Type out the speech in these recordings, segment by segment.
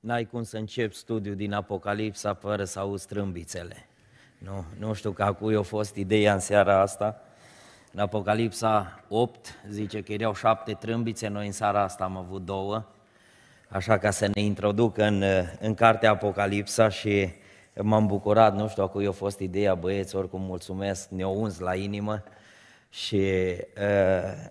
n-ai cum să începi studiul din Apocalipsa fără să auzi strâmbițele. Nu, nu știu că cui a fost ideea în seara asta. În Apocalipsa 8 zice că erau șapte trâmbițe, noi în seara asta am avut două. Așa ca să ne introduc în, în cartea Apocalipsa și m-am bucurat, nu știu, cui a fost ideea, băieți, oricum mulțumesc, ne-o unzi la inimă și uh,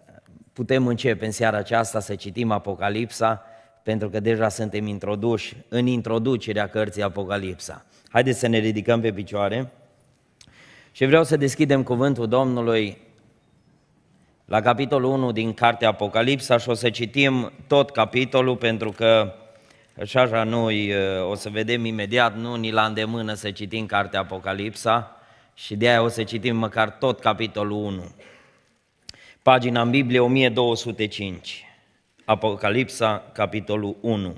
putem începe în seara aceasta să citim Apocalipsa pentru că deja suntem introduși în introducerea cărții Apocalipsa. Haideți să ne ridicăm pe picioare și vreau să deschidem cuvântul Domnului la capitolul 1 din cartea Apocalipsa și o să citim tot capitolul pentru că și așa noi o să vedem imediat, nu ni la îndemână să citim cartea Apocalipsa și de aia o să citim măcar tot capitolul 1. Pagina în Biblie 1205. Apocalipsa, capitolul 1.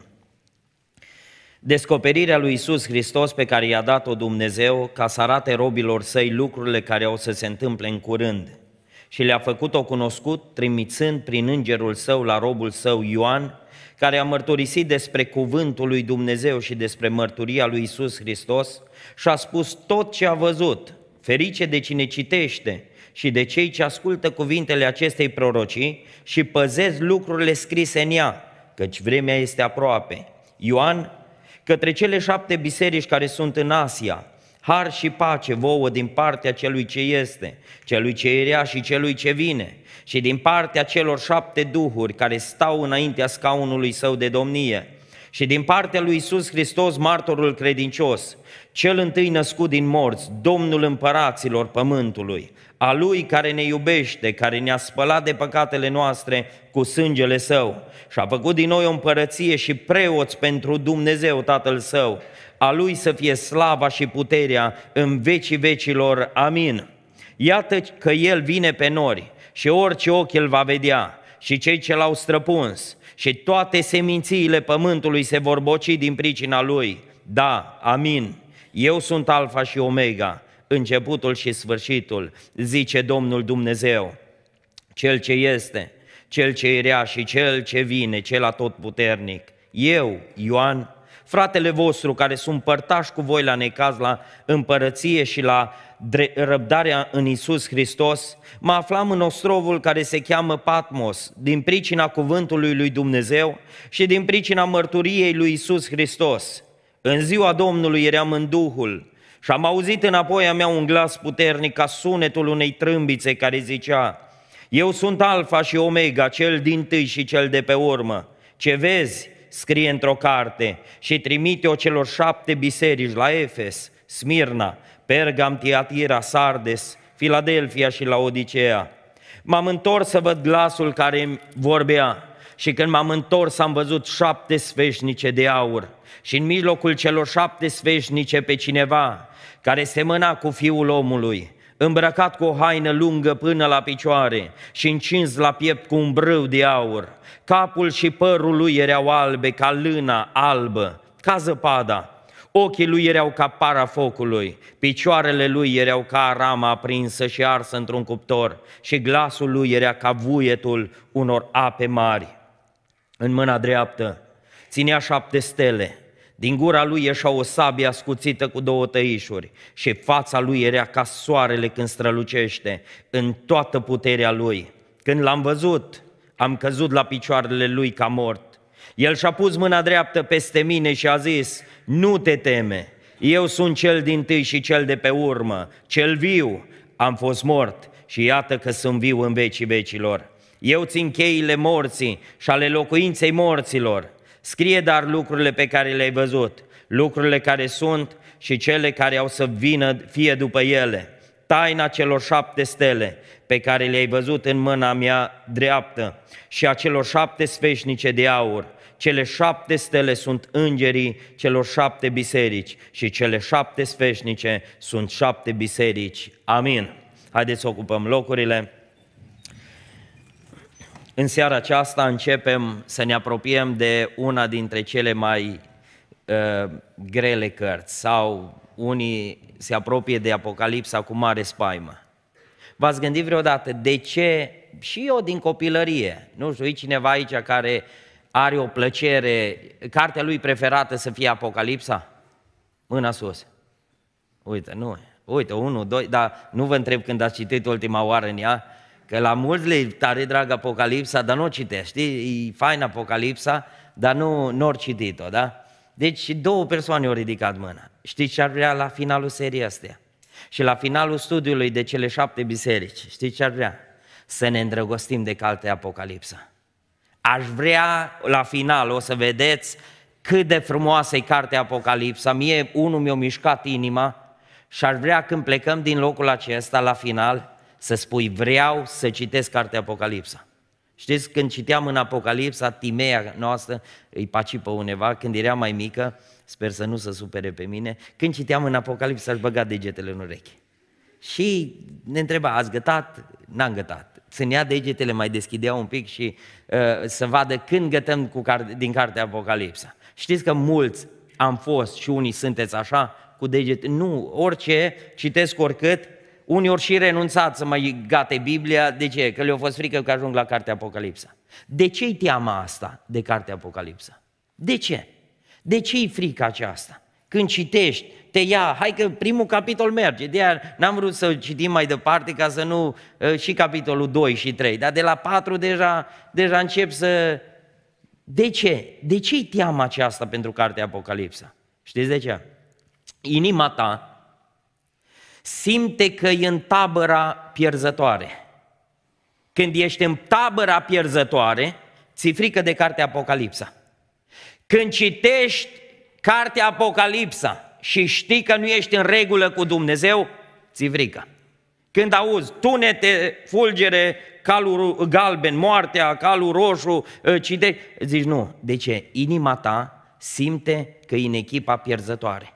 Descoperirea lui Isus Hristos pe care i-a dat-o Dumnezeu ca să arate robilor săi lucrurile care au să se întâmple în curând și le-a făcut-o cunoscut trimițând prin îngerul său la robul său Ioan, care a mărturisit despre cuvântul lui Dumnezeu și despre mărturia lui Isus Hristos și a spus tot ce a văzut, ferice de cine citește și de cei ce ascultă cuvintele acestei prorocii și păzesc lucrurile scrise în ea, căci vremea este aproape. Ioan, către cele șapte biserici care sunt în Asia, har și pace vouă din partea celui ce este, celui ce era și celui ce vine, și din partea celor șapte duhuri care stau înaintea scaunului său de domnie, și din partea lui Isus Hristos, martorul credincios, cel întâi născut din morți, Domnul împăraților pământului, a Lui care ne iubește, care ne-a spălat de păcatele noastre cu sângele Său și a făcut din noi o împărăție și preoți pentru Dumnezeu Tatăl Său. A Lui să fie slava și puterea în vecii vecilor. Amin. Iată că El vine pe nori și orice ochi îl va vedea și cei ce l-au străpuns și toate semințiile pământului se vor boci din pricina Lui. Da, amin. Eu sunt Alfa și Omega, începutul și sfârșitul, zice Domnul Dumnezeu, cel ce este, cel ce era și cel ce vine, cel atotputernic. Eu, Ioan, fratele vostru care sunt părtași cu voi la necaz, la împărăție și la răbdarea în Isus Hristos, mă aflam în ostrovul care se cheamă Patmos, din pricina cuvântului lui Dumnezeu și din pricina mărturiei lui Isus Hristos. În ziua Domnului eram în Duhul și am auzit înapoi a mea un glas puternic ca sunetul unei trâmbițe care zicea, Eu sunt Alfa și Omega, cel din tâi și cel de pe urmă. Ce vezi, scrie într-o carte și trimite-o celor șapte biserici la Efes, Smirna, Pergam, Tiatira, Sardes, Filadelfia și la Odiceea. M-am întors să văd glasul care îmi vorbea și când m-am întors am văzut șapte sfeșnice de aur și în mijlocul celor șapte sfeșnice pe cineva care semăna cu fiul omului, îmbrăcat cu o haină lungă până la picioare și încins la piept cu un brâu de aur. Capul și părul lui erau albe ca lâna albă, ca zăpada. Ochii lui erau ca para focului, picioarele lui erau ca rama aprinsă și arsă într-un cuptor și glasul lui era ca vuietul unor ape mari. În mâna dreaptă ținea șapte stele, din gura lui ieșea o sabie ascuțită cu două tăișuri și fața lui era ca soarele când strălucește, în toată puterea lui. Când l-am văzut, am căzut la picioarele lui ca mort. El și-a pus mâna dreaptă peste mine și a zis, nu te teme, eu sunt cel din tâi și cel de pe urmă, cel viu, am fost mort și iată că sunt viu în vecii vecilor. Eu țin cheile morții și ale locuinței morților. Scrie dar lucrurile pe care le-ai văzut, lucrurile care sunt și cele care au să vină fie după ele. Taina celor șapte stele pe care le-ai văzut în mâna mea dreaptă și a celor șapte sfeșnice de aur. Cele șapte stele sunt îngerii celor șapte biserici și cele șapte sfeșnice sunt șapte biserici. Amin. Haideți să ocupăm locurile. În seara aceasta începem să ne apropiem de una dintre cele mai uh, grele cărți sau unii se apropie de Apocalipsa cu mare spaimă. V-ați gândit vreodată de ce și eu din copilărie, nu știu, e cineva aici care are o plăcere, cartea lui preferată să fie Apocalipsa? Mâna sus. Uite, nu, uite, unul, doi, dar nu vă întreb când ați citit ultima oară în ea, Că la mulți le tare drag Apocalipsa, dar nu o citești, știi? E fain Apocalipsa, dar nu, nu ori citit-o, da? Deci două persoane au ridicat mâna. Știți ce ar vrea la finalul serii astea? Și la finalul studiului de cele șapte biserici, știți ce ar vrea? Să ne îndrăgostim de calte Apocalipsa. Aș vrea la final, o să vedeți cât de frumoasă e cartea Apocalipsa. Mie, unul mi-a mișcat inima și aș vrea când plecăm din locul acesta la final să spui vreau să citesc cartea Apocalipsa. Știți, când citeam în Apocalipsa, Timea noastră, îi paci pe undeva, când era mai mică, sper să nu se supere pe mine, când citeam în Apocalipsa, aș băga degetele în urechi. Și ne întreba, ați gătat? N-am gătat. Ținea degetele, mai deschidea un pic și uh, să vadă când gătăm cu carte, din cartea Apocalipsa. Știți că mulți am fost și unii sunteți așa, cu deget. Nu, orice, citesc oricât, unii ori și renunțat să mai gate Biblia. De ce? Că le-a fost frică că ajung la Cartea Apocalipsa. De ce-i teama asta de Cartea Apocalipsa? De ce? De ce-i frica aceasta? Când citești, te ia, hai că primul capitol merge, de aia n-am vrut să citim mai departe ca să nu, ă, și capitolul 2 și 3, dar de la 4 deja, deja încep să... De ce? De ce-i teama aceasta pentru Cartea Apocalipsa? Știți de ce? Inima ta simte că e în tabăra pierzătoare. Când ești în tabăra pierzătoare, ți frică de cartea Apocalipsa. Când citești cartea Apocalipsa și știi că nu ești în regulă cu Dumnezeu, ți frică. Când auzi tunete, fulgere, calul galben, moartea, calul roșu, ă, cite, zici nu. De ce? Inima ta simte că e în echipa pierzătoare.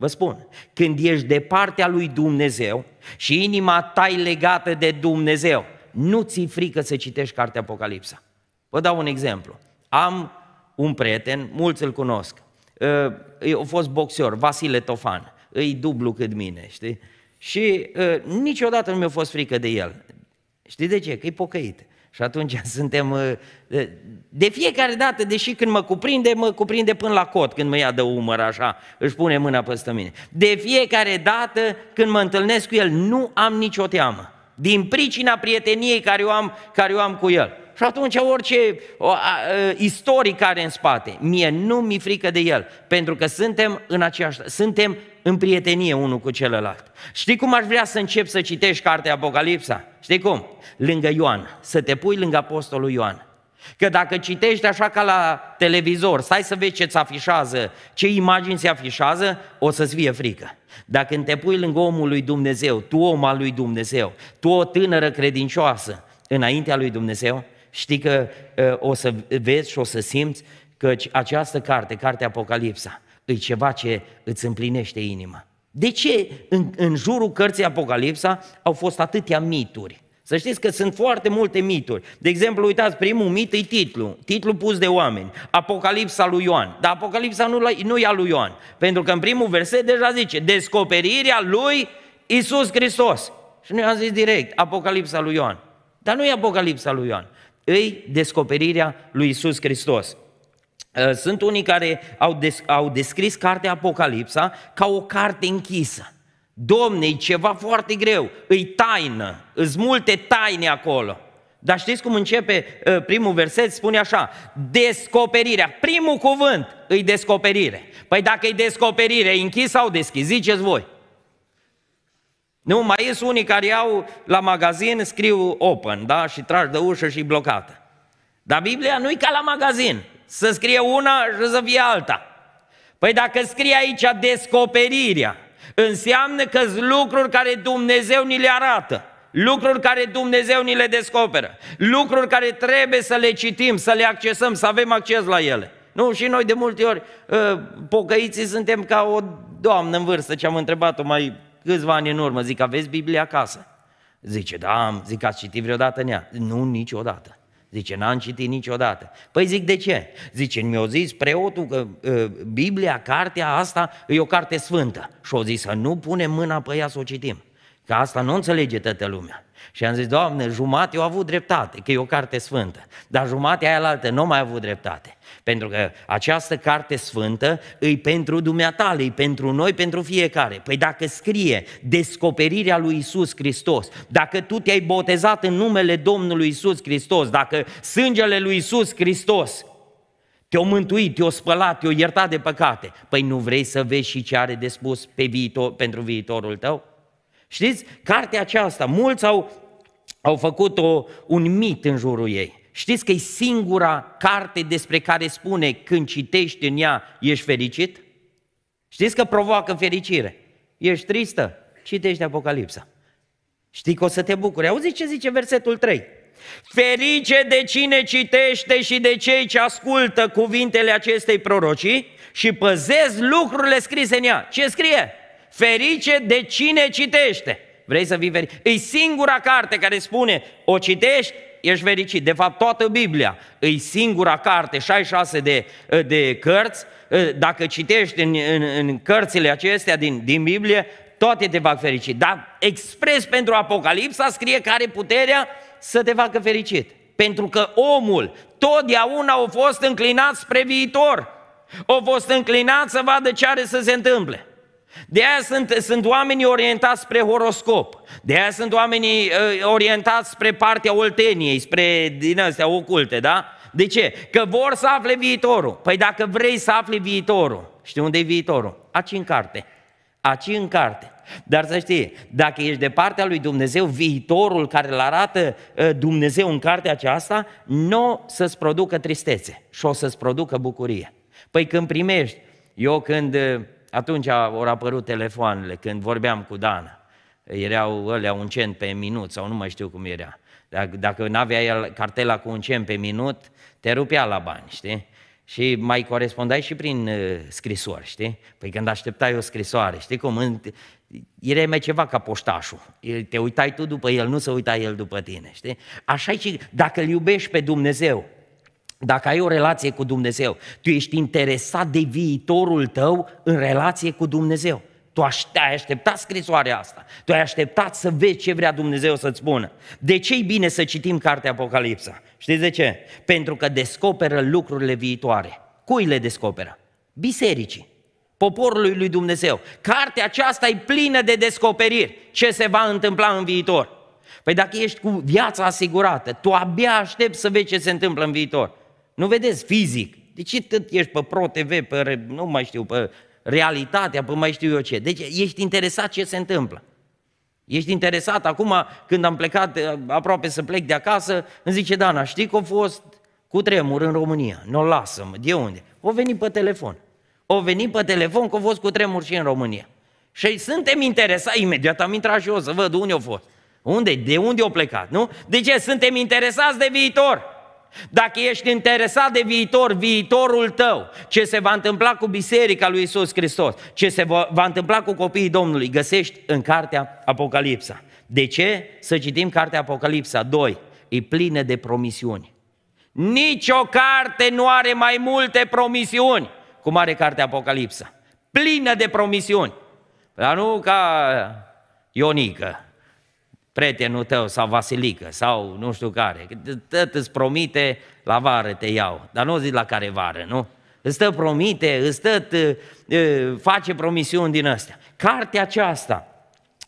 Vă spun, când ești de partea lui Dumnezeu și inima ta e legată de Dumnezeu, nu ți frică să citești cartea Apocalipsa. Vă dau un exemplu. Am un prieten, mulți îl cunosc, ă, a fost boxer, Vasile Tofan, îi dublu cât mine, știi? Și uh, niciodată nu mi-a fost frică de el. Știi de ce? Că e pocăit. Și atunci suntem, uh, de fiecare dată, deși când mă cuprinde, mă cuprinde până la cot, când mă ia de umăr așa, își pune mâna peste mine. De fiecare dată când mă întâlnesc cu el, nu am nicio teamă. Din pricina prieteniei care o am, care o am cu el. Și atunci orice istorie istoric care în spate, mie nu mi frică de el, pentru că suntem în aceeași, suntem în prietenie unul cu celălalt. Știi cum aș vrea să încep să citești cartea Apocalipsa? Știi cum? Lângă Ioan, să te pui lângă apostolul Ioan. Că dacă citești așa ca la televizor, stai să vezi ce-ți afișează, ce imagini se afișează, o să-ți fie frică. Dacă te pui lângă omul lui Dumnezeu, tu om al lui Dumnezeu, tu o tânără credincioasă, înaintea lui Dumnezeu, știi că uh, o să vezi și o să simți că această carte, cartea Apocalipsa, e ceva ce îți împlinește inima. De ce în, în jurul cărții Apocalipsa au fost atâtea mituri? Să știți că sunt foarte multe mituri. De exemplu, uitați, primul mit e titlu, titlu pus de oameni, Apocalipsa lui Ioan. Dar Apocalipsa nu, nu e a lui Ioan, pentru că în primul verset deja zice, descoperirea lui Isus Hristos. Și noi am zis direct, Apocalipsa lui Ioan. Dar nu e Apocalipsa lui Ioan, e descoperirea lui Isus Hristos. Uh, sunt unii care au, des, au descris cartea Apocalipsa ca o carte închisă. Domne, e ceva foarte greu, îi taină, îs multe taine acolo. Dar știți cum începe uh, primul verset? Spune așa, descoperirea. Primul cuvânt îi descoperire. Păi dacă e descoperire, e închis sau deschis? Ziceți voi. Nu, mai sunt unii care au la magazin, scriu open, da? Și tragi de ușă și blocată. Dar Biblia nu e ca la magazin să scrie una și să fie alta. Păi dacă scrie aici descoperirea, înseamnă că sunt lucruri care Dumnezeu ni le arată, lucruri care Dumnezeu ni le descoperă, lucruri care trebuie să le citim, să le accesăm, să avem acces la ele. Nu, și noi de multe ori, ă, pocăiții, suntem ca o doamnă în vârstă, ce am întrebat-o mai câțiva ani în urmă, zic, aveți Biblia acasă? Zice, da, am, zic, ați citit vreodată în ea? Nu, niciodată. Zice, n-am citit niciodată. Păi zic, de ce? Zice, mi-a zis preotul că uh, Biblia, cartea asta, e o carte sfântă. Și o zis să nu punem mâna pe ea să o citim. Că asta nu înțelege toată lumea. Și am zis, Doamne, jumate eu avut dreptate, că e o carte sfântă. Dar jumatea aia altă nu mai avut dreptate. Pentru că această carte sfântă îi pentru dumneata, îi pentru noi, pentru fiecare. Păi dacă scrie descoperirea lui Isus Hristos, dacă tu te-ai botezat în numele Domnului Isus Hristos, dacă sângele lui Isus Hristos te-o mântuit, te-o spălat, te-o iertat de păcate, păi nu vrei să vezi și ce are de spus pe viitor, pentru viitorul tău? Știți, cartea aceasta, mulți au, au făcut o, un mit în jurul ei. Știți că e singura carte despre care spune când citești în ea, ești fericit? Știți că provoacă fericire. Ești tristă? Citești Apocalipsa. Știi că o să te bucuri. Auzi ce zice versetul 3. Ferice de cine citește și de cei ce ascultă cuvintele acestei prorocii și păzez lucrurile scrise în ea. Ce scrie? Ferice de cine citește. Vrei să vii fericit? E singura carte care spune, o citești, ești fericit. De fapt, toată Biblia e singura carte, 66 de, de cărți, dacă citești în, în, în cărțile acestea din, din Biblie, toate te fac fericit. Dar expres pentru Apocalipsa scrie că are puterea să te facă fericit. Pentru că omul totdeauna a fost înclinat spre viitor. A fost înclinat să vadă ce are să se întâmple. De aia sunt, sunt oamenii orientați spre horoscop, de aia sunt oamenii uh, orientați spre partea olteniei, spre din astea oculte, da? De ce? Că vor să afle viitorul. Păi dacă vrei să afli viitorul, știi unde e viitorul? Aci în carte. Aci în carte. Dar să știi, dacă ești de partea lui Dumnezeu, viitorul care îl arată uh, Dumnezeu în cartea aceasta, nu o să-ți producă tristețe și o să-ți producă bucurie. Păi când primești, eu când uh, atunci au apărut telefoanele, când vorbeam cu Dana. Erau alea un cent pe minut sau nu mai știu cum era. Dacă, dacă nu avea el cartela cu un cent pe minut, te rupea la bani, știi? Și mai corespondai și prin uh, scrisori, știi? Păi când așteptai o scrisoare, știi cum? În, era mai ceva ca poștașul. Te uitai tu după el, nu se uita el după tine, știi? Așa e, dacă îl iubești pe Dumnezeu, dacă ai o relație cu Dumnezeu, tu ești interesat de viitorul tău în relație cu Dumnezeu. Tu ai așteptat scrisoarea asta. Tu ai așteptat să vezi ce vrea Dumnezeu să-ți spună. De ce e bine să citim cartea Apocalipsa? Știți de ce? Pentru că descoperă lucrurile viitoare. Cui le descoperă? Bisericii poporului lui Dumnezeu. Cartea aceasta e plină de descoperiri ce se va întâmpla în viitor. Păi dacă ești cu viața asigurată, tu abia aștepți să vezi ce se întâmplă în viitor. Nu vedeți fizic. Deci tot ești pe Pro TV, pe, nu mai știu, pe realitatea, pe mai știu eu ce. Deci ești interesat ce se întâmplă. Ești interesat acum, când am plecat, eh, aproape să plec de acasă, îmi zice, Dana, știi că a fost cu tremur în România? Nu o lasă-mă, de unde? O veni pe telefon. O veni pe telefon că a fost cu tremur și în România. Și suntem interesați, imediat am intrat și eu să văd unde au fost. Unde? De unde au plecat, nu? De ce? Suntem interesați de viitor. Dacă ești interesat de viitor, viitorul tău, ce se va întâmpla cu biserica lui Isus Hristos, ce se va, va întâmpla cu copiii Domnului, găsești în cartea Apocalipsa. De ce? Să citim cartea Apocalipsa 2. E plină de promisiuni. Nici o carte nu are mai multe promisiuni cum are cartea Apocalipsa. Plină de promisiuni. Dar nu ca Ionică, prietenul tău sau Vasilică sau nu știu care. Tot îți promite, la vară te iau. Dar nu zici la care vară, nu? Îți stă promite, îți tot uh, uh, face promisiuni din astea. Cartea aceasta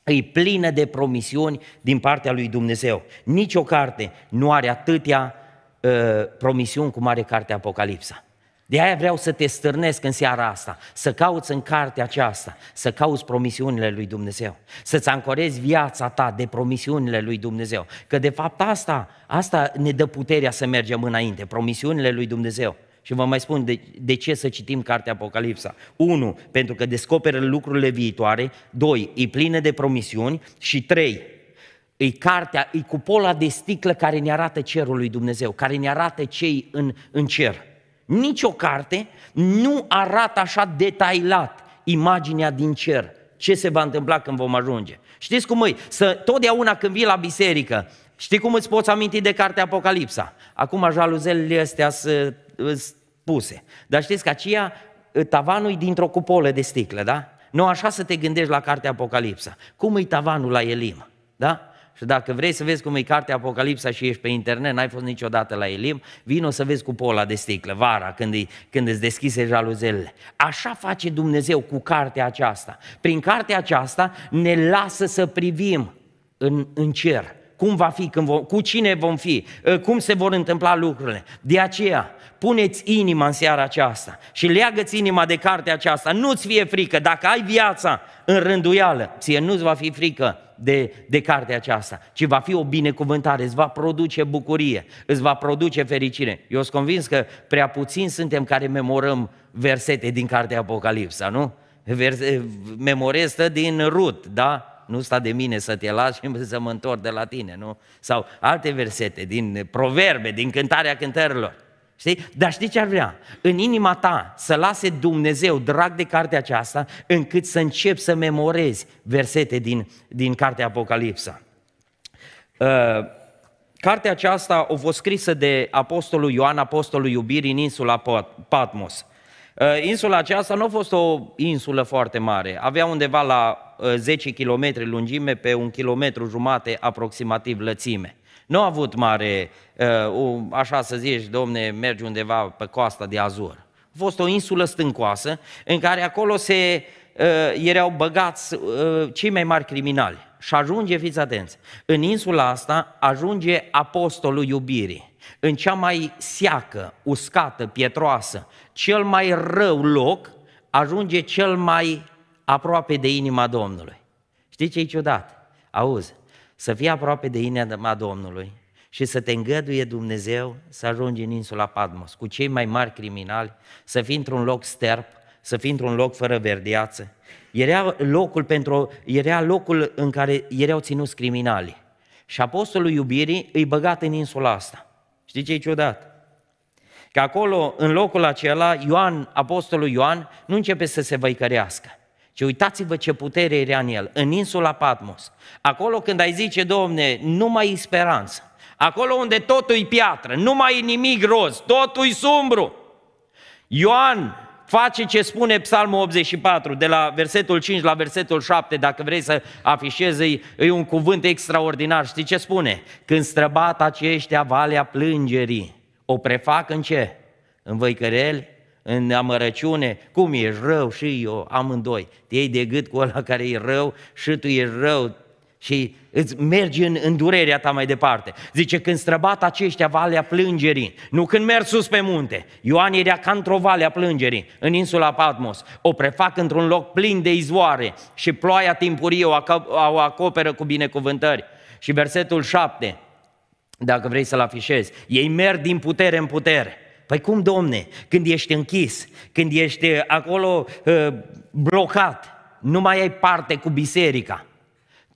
e plină de promisiuni din partea lui Dumnezeu. Nici o carte nu are atâtea uh, promisiuni cum are cartea Apocalipsa. De aia vreau să te stârnesc în seara asta, să cauți în cartea aceasta, să cauți promisiunile lui Dumnezeu, să-ți ancorezi viața ta de promisiunile lui Dumnezeu. Că de fapt asta, asta ne dă puterea să mergem înainte, promisiunile lui Dumnezeu. Și vă mai spun de, de ce să citim cartea Apocalipsa. 1. Pentru că descoperă lucrurile viitoare. 2. E plină de promisiuni. Și 3. E cartea, e cupola de sticlă care ne arată cerul lui Dumnezeu, care ne arată cei în, în cer. Nici o carte nu arată așa detailat imaginea din cer, ce se va întâmpla când vom ajunge. Știți cum e? Să, totdeauna când vii la biserică, știi cum îți poți aminti de cartea Apocalipsa? Acum jaluzelele astea sunt puse. Dar știți că aceea, tavanul e dintr-o cupolă de sticlă, da? Nu așa să te gândești la cartea Apocalipsa. Cum e tavanul la Elim? Da? Și dacă vrei să vezi cum e cartea Apocalipsa și ești pe internet, n-ai fost niciodată la Elim, vino să vezi cu pola de sticlă, vara, când, îi, când îți deschise jaluzelele. Așa face Dumnezeu cu cartea aceasta. Prin cartea aceasta ne lasă să privim în, în cer. Cum va fi, când vom, cu cine vom fi, ă, cum se vor întâmpla lucrurile. De aceea, puneți inima în seara aceasta și leagă-ți inima de cartea aceasta. Nu-ți fie frică, dacă ai viața în rânduială, ție nu-ți va fi frică de, de cartea aceasta, ci va fi o binecuvântare, îți va produce bucurie, îți va produce fericire. Eu sunt convins că prea puțin suntem care memorăm versete din cartea Apocalipsa, nu? Verse, din Rut, da? nu sta de mine să te las și să mă întorc de la tine, nu? Sau alte versete din proverbe, din cântarea cântărilor. Știi? Dar știi ce ar vrea? În inima ta să lase Dumnezeu drag de cartea aceasta, încât să începi să memorezi versete din, din cartea Apocalipsa. Uh, cartea aceasta a fost scrisă de apostolul Ioan, apostolul iubirii în insula Patmos. Uh, insula aceasta nu a fost o insulă foarte mare, avea undeva la 10 uh, km lungime pe un kilometru jumate aproximativ lățime. Nu a avut mare, uh, așa să zici, domne, mergi undeva pe coasta de Azur. A fost o insulă stâncoasă în care acolo se uh, erau băgați uh, cei mai mari criminali. Și ajunge, fiți atenți, în insula asta ajunge apostolul iubirii în cea mai seacă, uscată, pietroasă, cel mai rău loc, ajunge cel mai aproape de inima Domnului. Știi ce e ciudat? Auzi, să fii aproape de inima Domnului și să te îngăduie Dumnezeu să ajungi în insula Patmos, cu cei mai mari criminali, să fii într-un loc sterp, să fii într-un loc fără verdeață. Era locul, pentru, era locul în care erau ținuți criminali. Și apostolul iubirii îi băgat în insula asta. Știi ce e ciudat? Că acolo, în locul acela, Ioan, apostolul Ioan, nu începe să se văicărească. Și uitați-vă ce putere era în el, în insula Patmos. Acolo când ai zice, domne, nu mai e speranță. Acolo unde totul e piatră, nu mai e nimic roz, totul e sumbru. Ioan face ce spune Psalmul 84, de la versetul 5 la versetul 7, dacă vrei să afișezi, e un cuvânt extraordinar. Știi ce spune? Când străbat aceștia valea plângerii, o prefac în ce? În văicăreli în amărăciune, cum ești rău și eu, amândoi. Te iei de gât cu ăla care e rău și tu ești rău și îți mergi în, în durerea ta mai departe. Zice, când străbat aceștia valea plângerii, nu când merg sus pe munte, Ioan era ca într-o valea a plângerii, în insula Patmos, o prefac într-un loc plin de izvoare și ploaia timpurie o, o acoperă cu binecuvântări. Și versetul 7, dacă vrei să-l afișezi, ei merg din putere în putere Păi cum, domne, când ești închis, când ești uh, acolo uh, blocat, nu mai ai parte cu biserica,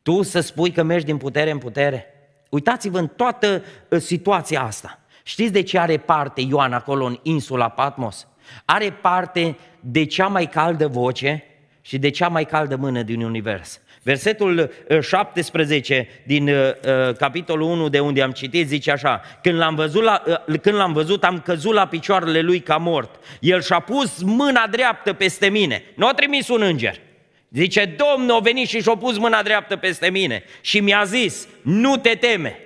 tu să spui că mergi din putere în putere? Uitați-vă în toată uh, situația asta. Știți de ce are parte Ioan acolo în insula Patmos? Are parte de cea mai caldă voce și de cea mai caldă mână din univers. Versetul 17 uh, din uh, uh capitolul 1 de unde am citit zice așa, când l-am, văzut la, uh, când l-am văzut am căzut la picioarele lui ca mort. El și-a pus mâna dreaptă peste mine. Nu a trimis un înger. Zice, Domnul a venit și și-a pus mâna dreaptă peste mine și mi-a zis, nu te teme.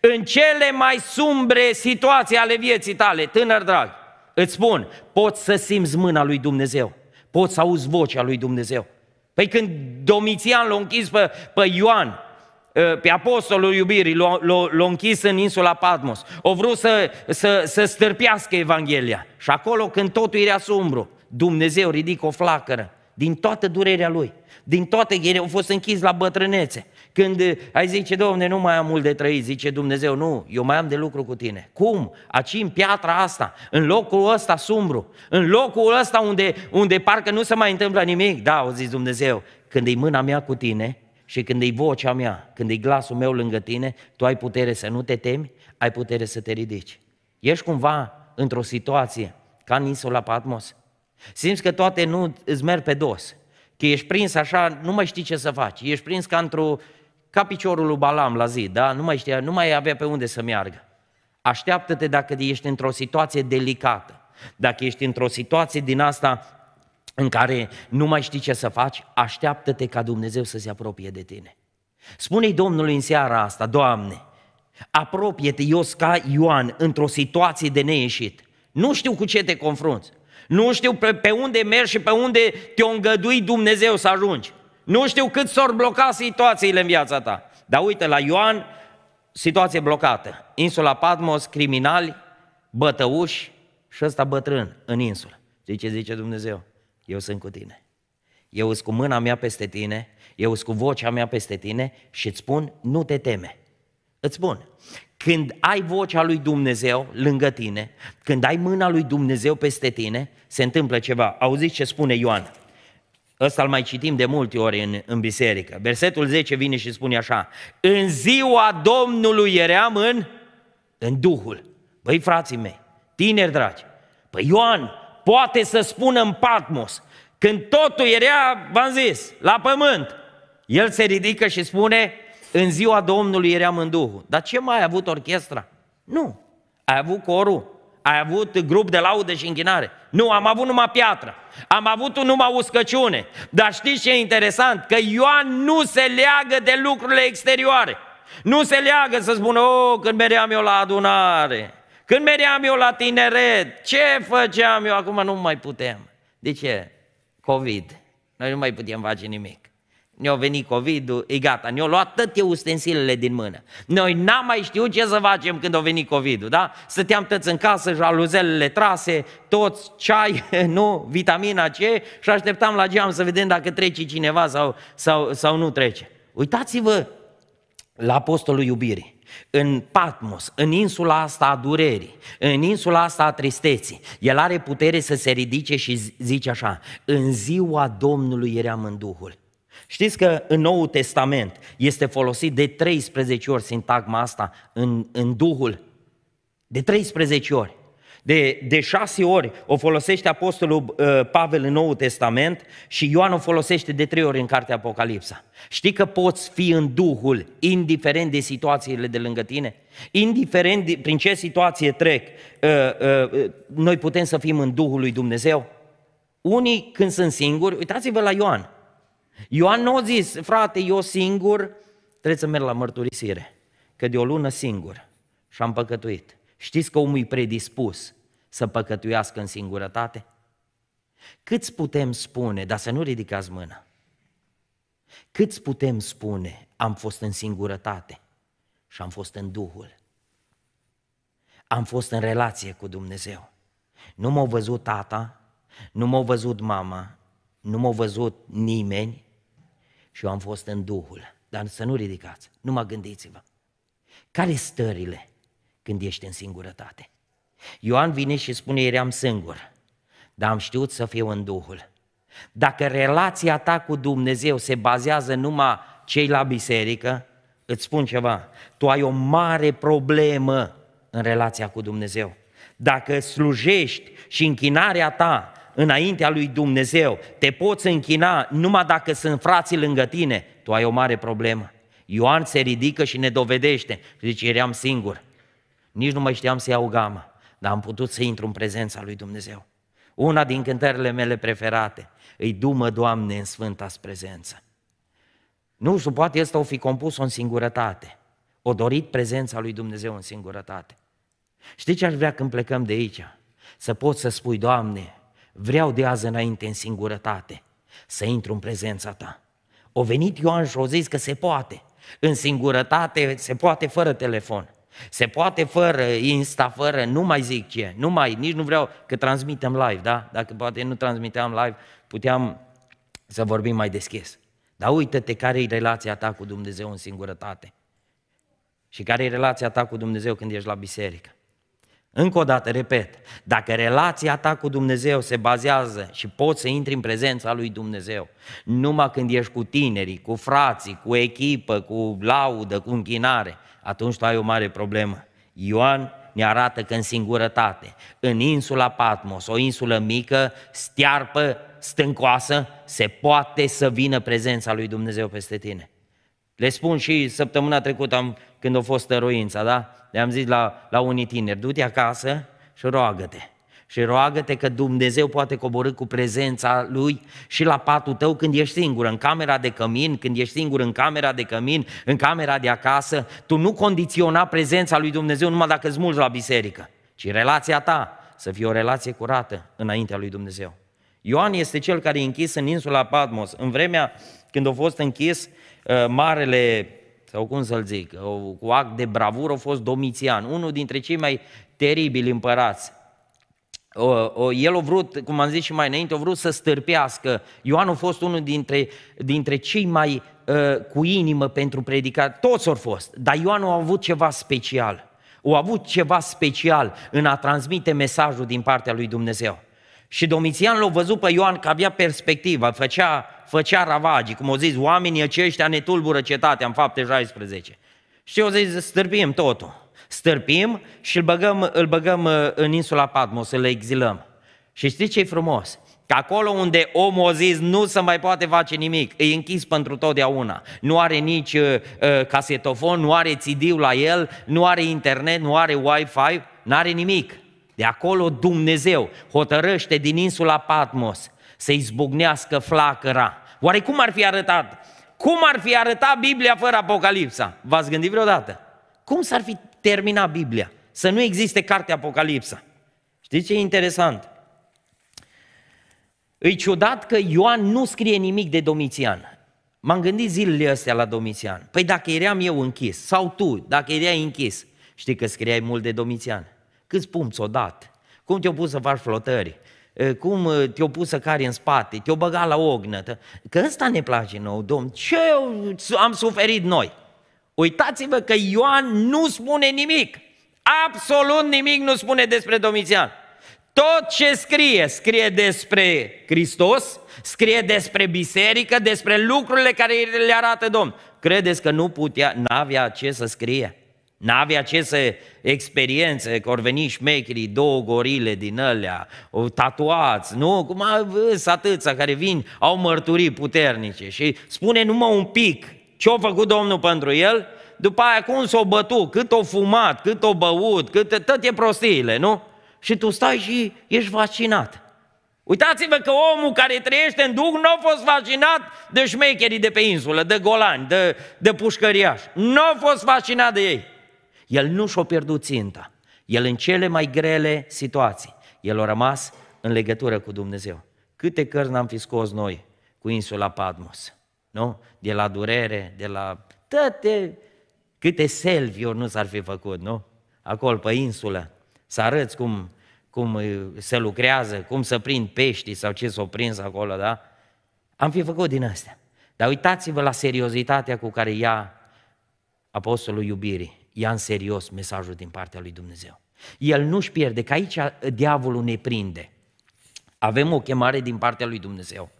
În cele mai sumbre situații ale vieții tale, tânăr drag, îți spun, poți să simți mâna lui Dumnezeu, poți să auzi vocea lui Dumnezeu. Păi când Domitian l-a închis pe, pe Ioan, ă, pe apostolul iubirii, l-a, închis în insula Patmos. O vrut să, să, să stârpească Evanghelia. Și acolo, când totul era sumbru, Dumnezeu ridică o flacără din toată durerea lui, din toate ele au fost închis la bătrânețe, când eh, ai zice, Domne, nu mai am mult de trăit, zice Dumnezeu, nu, eu mai am de lucru cu tine. Cum? Aci în piatra asta, în locul ăsta sumbru, în locul ăsta unde, unde parcă nu se mai întâmplă nimic. Da, o zis Dumnezeu, când e mâna mea cu tine și când e vocea mea, când e glasul meu lângă tine, tu ai putere să nu te temi, ai putere să te ridici. Ești cumva într-o situație ca în insula Patmos. Simți că toate nu îți merg pe dos, că ești prins așa, nu mai știi ce să faci, ești prins ca într-o ca piciorul lui Balam la zi, da? Nu mai, știa, nu mai avea pe unde să meargă. Așteaptă-te dacă ești într-o situație delicată, dacă ești într-o situație din asta în care nu mai știi ce să faci, așteaptă-te ca Dumnezeu să se apropie de tine. Spune-i Domnului în seara asta, Doamne, apropie-te, eu ca Ioan, într-o situație de neieșit. Nu știu cu ce te confrunți. Nu știu pe, pe unde mergi și pe unde te-o îngădui Dumnezeu să ajungi. Nu știu cât s-or bloca situațiile în viața ta. Dar uite, la Ioan, situație blocată. Insula Patmos, criminali, bătăuși și ăsta bătrân în insulă. Știi ce zice Dumnezeu? Eu sunt cu tine. Eu sunt cu mâna mea peste tine, eu sunt cu vocea mea peste tine și îți spun, nu te teme. Îți spun, când ai vocea lui Dumnezeu lângă tine, când ai mâna lui Dumnezeu peste tine, se întâmplă ceva. Auziți ce spune Ioan? Ăsta îl mai citim de multe ori în, în biserică. Versetul 10 vine și spune așa, în ziua Domnului eram în, în Duhul. Băi, frații mei, tineri dragi, păi Ioan poate să spună în Patmos, când totul era, v-am zis, la pământ, el se ridică și spune, în ziua Domnului eram în Duhul. Dar ce mai a avut orchestra? Nu. Ai avut corul, ai avut grup de laudă și închinare. Nu, am avut numai piatră, am avut numai uscăciune. Dar știți ce e interesant? Că Ioan nu se leagă de lucrurile exterioare. Nu se leagă să spună, oh, când meream eu la adunare, când meream eu la tineret, ce făceam eu, acum nu mai putem. De ce? COVID. Noi nu mai putem face nimic ne-a venit covid e gata, ne-a luat toate ustensilele din mână. Noi n-am mai știut ce să facem când a venit covid da? Stăteam toți în casă, jaluzelele trase, toți ceai, nu, vitamina C și așteptam la geam să vedem dacă trece cineva sau, sau, sau nu trece. Uitați-vă la apostolul iubirii în Patmos, în insula asta a durerii, în insula asta a tristeții, el are putere să se ridice și zice așa, în ziua Domnului eram în Duhul. Știți că în Noul Testament este folosit de 13 ori sintagma asta în, în Duhul. De 13 ori. De, de șase ori o folosește Apostolul uh, Pavel în Noul Testament și Ioan o folosește de trei ori în Cartea Apocalipsa. Știi că poți fi în Duhul, indiferent de situațiile de lângă tine? Indiferent de, prin ce situație trec, uh, uh, noi putem să fim în Duhul lui Dumnezeu? Unii când sunt singuri, uitați-vă la Ioan, Ioan nu a zis, frate, eu singur trebuie să merg la mărturisire, că de o lună singur și am păcătuit. Știți că omul e predispus să păcătuiască în singurătate? Câți putem spune, dar să nu ridicați mâna, câți putem spune am fost în singurătate și am fost în Duhul? Am fost în relație cu Dumnezeu. Nu m-au văzut tata, nu m-au văzut mama, nu m-au văzut nimeni, și eu am fost în Duhul. Dar să nu ridicați, nu mă gândiți-vă. Care stările când ești în singurătate? Ioan vine și spune, eram singur, dar am știut să fiu în Duhul. Dacă relația ta cu Dumnezeu se bazează numai cei la biserică, îți spun ceva, tu ai o mare problemă în relația cu Dumnezeu. Dacă slujești și închinarea ta înaintea lui Dumnezeu, te poți închina numai dacă sunt frații lângă tine, tu ai o mare problemă. Ioan se ridică și ne dovedește. Zice, eram singur. Nici nu mai știam să iau gamă, dar am putut să intru în prezența lui Dumnezeu. Una din cântările mele preferate, îi dumă, Doamne, în sfânta prezență. Nu știu, poate ăsta o fi compus în singurătate. O dorit prezența lui Dumnezeu în singurătate. Știi ce aș vrea când plecăm de aici? Să poți să spui, Doamne, vreau de azi înainte în singurătate să intru în prezența ta. O venit Ioan și o zis că se poate. În singurătate se poate fără telefon. Se poate fără Insta, fără, nu mai zic ce, nu mai, nici nu vreau că transmitem live, da? Dacă poate nu transmiteam live, puteam să vorbim mai deschis. Dar uite te care e relația ta cu Dumnezeu în singurătate. Și care e relația ta cu Dumnezeu când ești la biserică. Încă o dată, repet, dacă relația ta cu Dumnezeu se bazează și poți să intri în prezența lui Dumnezeu, numai când ești cu tinerii, cu frații, cu echipă, cu laudă, cu închinare, atunci tu ai o mare problemă. Ioan ne arată că în singurătate, în insula Patmos, o insulă mică, stiarpă, stâncoasă, se poate să vină prezența lui Dumnezeu peste tine. Le spun și săptămâna trecută, am, când a fost tăruința, da? Le-am zis la, la unii tineri, du-te acasă și roagă-te. Și roagă-te că Dumnezeu poate coborâ cu prezența Lui și la patul tău când ești singur, în camera de cămin, când ești singur în camera de cămin, în camera de acasă. Tu nu condiționa prezența Lui Dumnezeu numai dacă îți mulți la biserică, ci relația ta să fie o relație curată înaintea Lui Dumnezeu. Ioan este cel care e închis în insula Patmos. În vremea când a fost închis, Ă, marele, sau cum să-l zic, cu act de bravură a fost Domitian, unul dintre cei mai teribili împărați o, el a vrut, cum am zis și mai înainte, a vrut să stârpească. Ioan a fost unul dintre, dintre cei mai ă, cu inimă pentru predicat. Toți au fost, dar Ioan a avut ceva special. a avut ceva special în a transmite mesajul din partea lui Dumnezeu. Și Domitian l-a văzut pe Ioan că avea perspectivă, făcea făcea ravagii, cum o zis, oamenii aceștia ne tulbură cetatea în fapte 16. Și o zis, stârpim totul. Stârpim și îl băgăm, îl băgăm uh, în insula Patmos, îl exilăm. Și știi ce e frumos? Că acolo unde omul a zis nu se mai poate face nimic, e închis pentru totdeauna. Nu are nici uh, uh casetofon, nu are CD-ul la el, nu are internet, nu are Wi-Fi, nu are nimic. De acolo Dumnezeu hotărăște din insula Patmos să izbucnească flacăra. Oare cum ar fi arătat? Cum ar fi arătat Biblia fără Apocalipsa? V-ați gândit vreodată? Cum s-ar fi terminat Biblia? Să nu existe cartea Apocalipsa. Știți ce e interesant? E ciudat că Ioan nu scrie nimic de Domitian. M-am gândit zilele astea la Domitian. Păi dacă eram eu închis, sau tu, dacă erai închis, știi că scriai mult de Domitian. Câți pumți o dat? Cum te-au pus să faci flotări? cum te-o pus să cari în spate, te-o băga la ognă. Că ăsta ne place nou, domn. Ce am suferit noi? Uitați-vă că Ioan nu spune nimic. Absolut nimic nu spune despre Domitian. Tot ce scrie, scrie despre Hristos, scrie despre biserică, despre lucrurile care le arată Domn. Credeți că nu putea, n-avea ce să scrie? N-avea aceste experiențe, că ori veni șmecherii, două gorile din alea, tatuați, nu? Cum sunt atâția care vin, au mărturii puternice și spune numai un pic ce-a făcut Domnul pentru el, după aia cum s-o bătu, cât o fumat, cât o băut, cât, e prostiile, nu? Și tu stai și ești vaccinat. Uitați-vă că omul care trăiește în Duh nu a fost vaccinat de șmecherii de pe insulă, de golani, de, de pușcăriași. Nu a fost vaccinat de ei. El nu și-a pierdut ținta. El în cele mai grele situații, el a rămas în legătură cu Dumnezeu. Câte cărți n-am fi scos noi cu insula Padmos, nu? De la durere, de la toate, câte selvi ori nu s-ar fi făcut, nu? Acolo, pe insulă, să arăți cum, cum uh, se lucrează, cum să prind peștii sau ce s o prins acolo, da? Am fi făcut din astea. Dar uitați-vă la seriozitatea cu care ia apostolul iubirii ia în serios mesajul din partea lui Dumnezeu. El nu-și pierde, că aici diavolul ne prinde. Avem o chemare din partea lui Dumnezeu.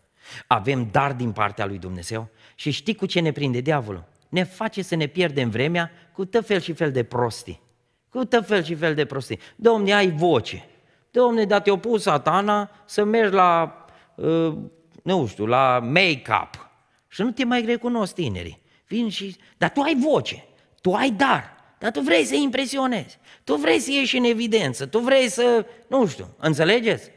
Avem dar din partea lui Dumnezeu. Și știi cu ce ne prinde diavolul? Ne face să ne pierdem vremea cu tot fel și fel de prostii. Cu tot fel și fel de prostii. Domne, ai voce. Domne, dar te-o pus satana să mergi la, uh, nu știu, la make-up. Și nu te mai recunosc tinerii. Vin și, dar tu ai voce, tu ai dar, dar tu vrei să impresionezi, tu vrei să ieși în evidență, tu vrei să, nu știu, înțelegeți?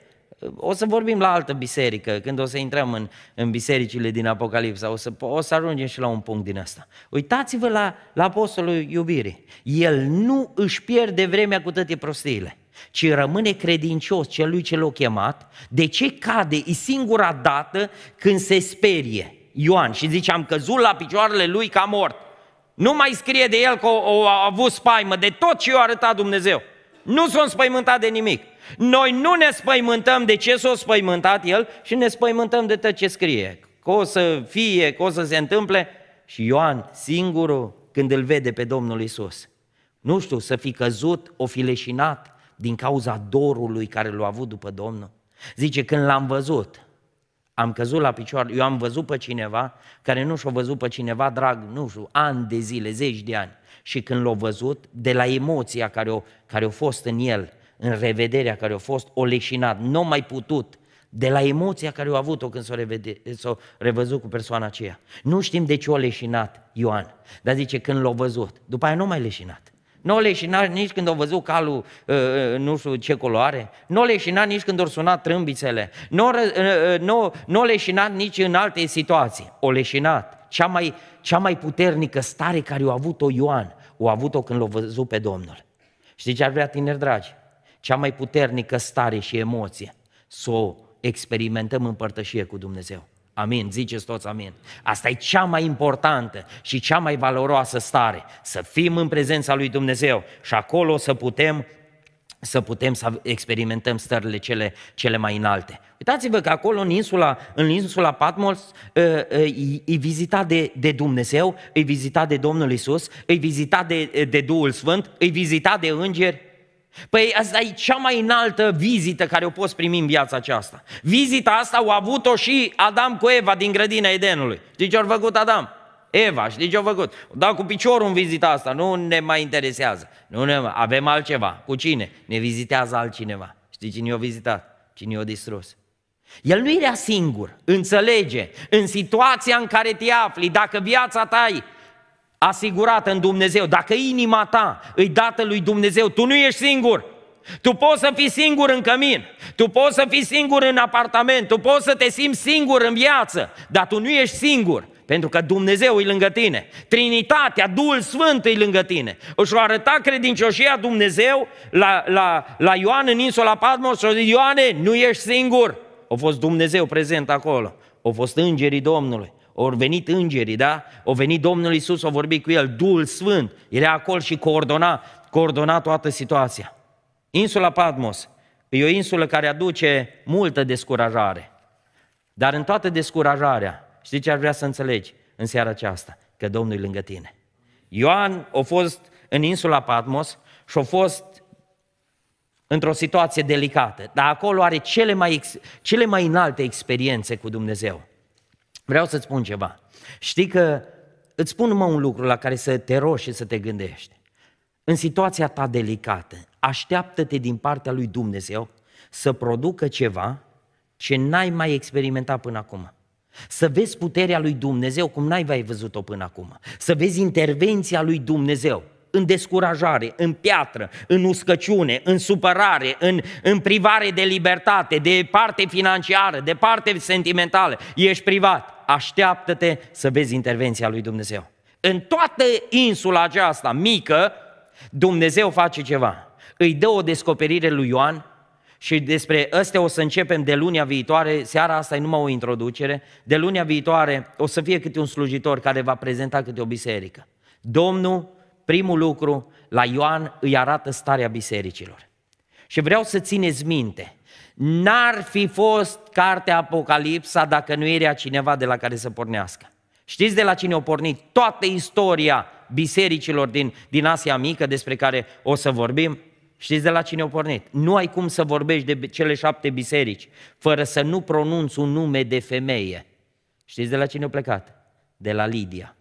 O să vorbim la altă biserică, când o să intrăm în, în bisericile din Apocalipsa, o să, o să ajungem și la un punct din asta. Uitați-vă la, la apostolul iubirii. El nu își pierde vremea cu toate prostiile, ci rămâne credincios celui ce l-a chemat. De ce cade? E singura dată când se sperie. Ioan și zice, am căzut la picioarele lui ca mort. Nu mai scrie de el că a avut spaimă de tot ce i-a arătat Dumnezeu. Nu s-a de nimic. Noi nu ne spăimântăm de ce s-a spăimântat el și ne spăimântăm de tot ce scrie. Că o să fie, că o să se întâmple. Și Ioan, singurul, când îl vede pe Domnul Isus, nu știu, să fi căzut, o fi leșinat din cauza dorului care l-a avut după Domnul. Zice, când l-am văzut, am căzut la picioare, eu am văzut pe cineva care nu și-a văzut pe cineva drag, nu știu, ani de zile, zeci de ani. Și când l-a văzut, de la emoția care o, care o fost în el, în revederea care a fost, o leșinat, nu mai putut, de la emoția care o avut-o când s-o, revede, s-o revăzut cu persoana aceea. Nu știm de ce o leșinat Ioan, dar zice când l-a văzut, după aia nu mai leșinat. Nu o leșina nici când au văzut calul, ă, ă, nu știu ce culoare. Nu o leșina nici când au sunat trâmbițele. Nu, ă, nu, leșinat nici în alte situații. O leșinat. Cea mai, cea mai puternică stare care o a avut-o Ioan, o a avut-o când l-a văzut pe Domnul. Știți ce ar vrea tineri dragi? Cea mai puternică stare și emoție să o experimentăm în părtășie cu Dumnezeu. Amin, ziceți toți amin. Asta e cea mai importantă și cea mai valoroasă stare, să fim în prezența lui Dumnezeu și acolo să putem să putem să experimentăm stările cele, cele mai înalte. Uitați-vă că acolo în insula, în insula Patmos îi ă, ă, vizita de, de Dumnezeu, îi vizita de Domnul Isus, îi vizita de, de Duhul Sfânt, îi vizita de îngeri, Păi asta e cea mai înaltă vizită care o poți primi în viața aceasta. Vizita asta au avut-o și Adam cu Eva din grădina Edenului. Știi ce au făcut Adam? Eva, știi ce au făcut? O dau cu piciorul în vizita asta, nu ne mai interesează. Nu ne, avem altceva. Cu cine? Ne vizitează altcineva. Știi cine i-a vizitat? Cine i-a distrus? El nu era singur, înțelege, în situația în care te afli, dacă viața ta e asigurată în Dumnezeu, dacă inima ta îi dată lui Dumnezeu, tu nu ești singur. Tu poți să fii singur în cămin, tu poți să fii singur în apartament, tu poți să te simți singur în viață, dar tu nu ești singur. Pentru că Dumnezeu e lângă tine. Trinitatea, Duhul Sfânt e lângă tine. Își o arăta credincioșia Dumnezeu la, la, la Ioan în insula Patmos și a zis, Ioane, nu ești singur. A fost Dumnezeu prezent acolo. Au fost îngerii Domnului au venit îngerii, da? Au venit Domnul Isus, au vorbit cu el, Duhul Sfânt, era acolo și coordona, coordona toată situația. Insula Patmos e o insulă care aduce multă descurajare. Dar în toată descurajarea, știi ce ar vrea să înțelegi în seara aceasta? Că Domnul e lângă tine. Ioan a fost în insula Patmos și a fost într-o situație delicată, dar acolo are cele mai, cele mai înalte experiențe cu Dumnezeu. Vreau să-ți spun ceva. Știi că îți spun numai un lucru la care să te rogi și să te gândești. În situația ta delicată, așteaptă-te din partea lui Dumnezeu să producă ceva ce n-ai mai experimentat până acum. Să vezi puterea lui Dumnezeu cum n-ai mai văzut-o până acum. Să vezi intervenția lui Dumnezeu în descurajare, în piatră, în uscăciune, în supărare, în, în privare de libertate, de parte financiară, de parte sentimentală. Ești privat așteaptă-te să vezi intervenția lui Dumnezeu. În toată insula aceasta mică, Dumnezeu face ceva. Îi dă o descoperire lui Ioan și despre astea o să începem de lunia viitoare, seara asta e numai o introducere, de lunia viitoare o să fie câte un slujitor care va prezenta câte o biserică. Domnul, primul lucru, la Ioan îi arată starea bisericilor. Și vreau să țineți minte, N-ar fi fost cartea Apocalipsa dacă nu era cineva de la care să pornească. Știți de la cine o pornit toată istoria bisericilor din, din Asia Mică, despre care o să vorbim? Știți de la cine o pornit? Nu ai cum să vorbești de cele șapte biserici fără să nu pronunți un nume de femeie. Știți de la cine a plecat? De la Lidia.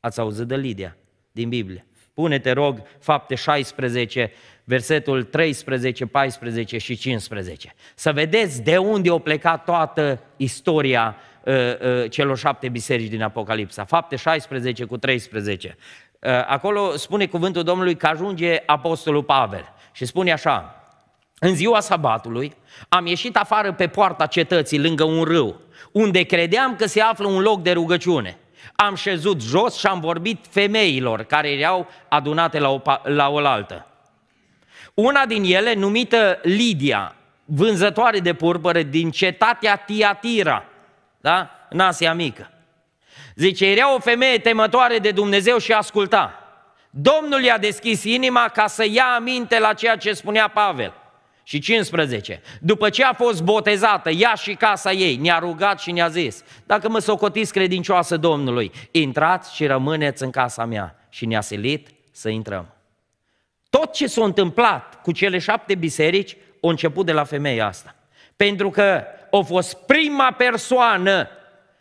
Ați auzit de Lidia din Biblie. Pune-te, rog, fapte 16, versetul 13, 14 și 15. Să vedeți de unde o plecat toată istoria uh, uh, celor șapte biserici din Apocalipsa. Fapte 16 cu 13. Uh, acolo spune cuvântul Domnului că ajunge Apostolul Pavel și spune așa, în ziua sabatului am ieșit afară pe poarta cetății lângă un râu, unde credeam că se află un loc de rugăciune. Am șezut jos și am vorbit femeilor care erau adunate la, o, la oaltă. Una din ele, numită Lidia, vânzătoare de purpără din cetatea Tiatira, da? în Asia Mică. Zice, era o femeie temătoare de Dumnezeu și asculta. Domnul i-a deschis inima ca să ia aminte la ceea ce spunea Pavel. Și 15. După ce a fost botezată, ea și casa ei ne-a rugat și ne-a zis, dacă mă socotiți credincioasă Domnului, intrați și rămâneți în casa mea. Și ne-a silit să intrăm. Tot ce s-a întâmplat cu cele șapte biserici a început de la femeia asta. Pentru că a fost prima persoană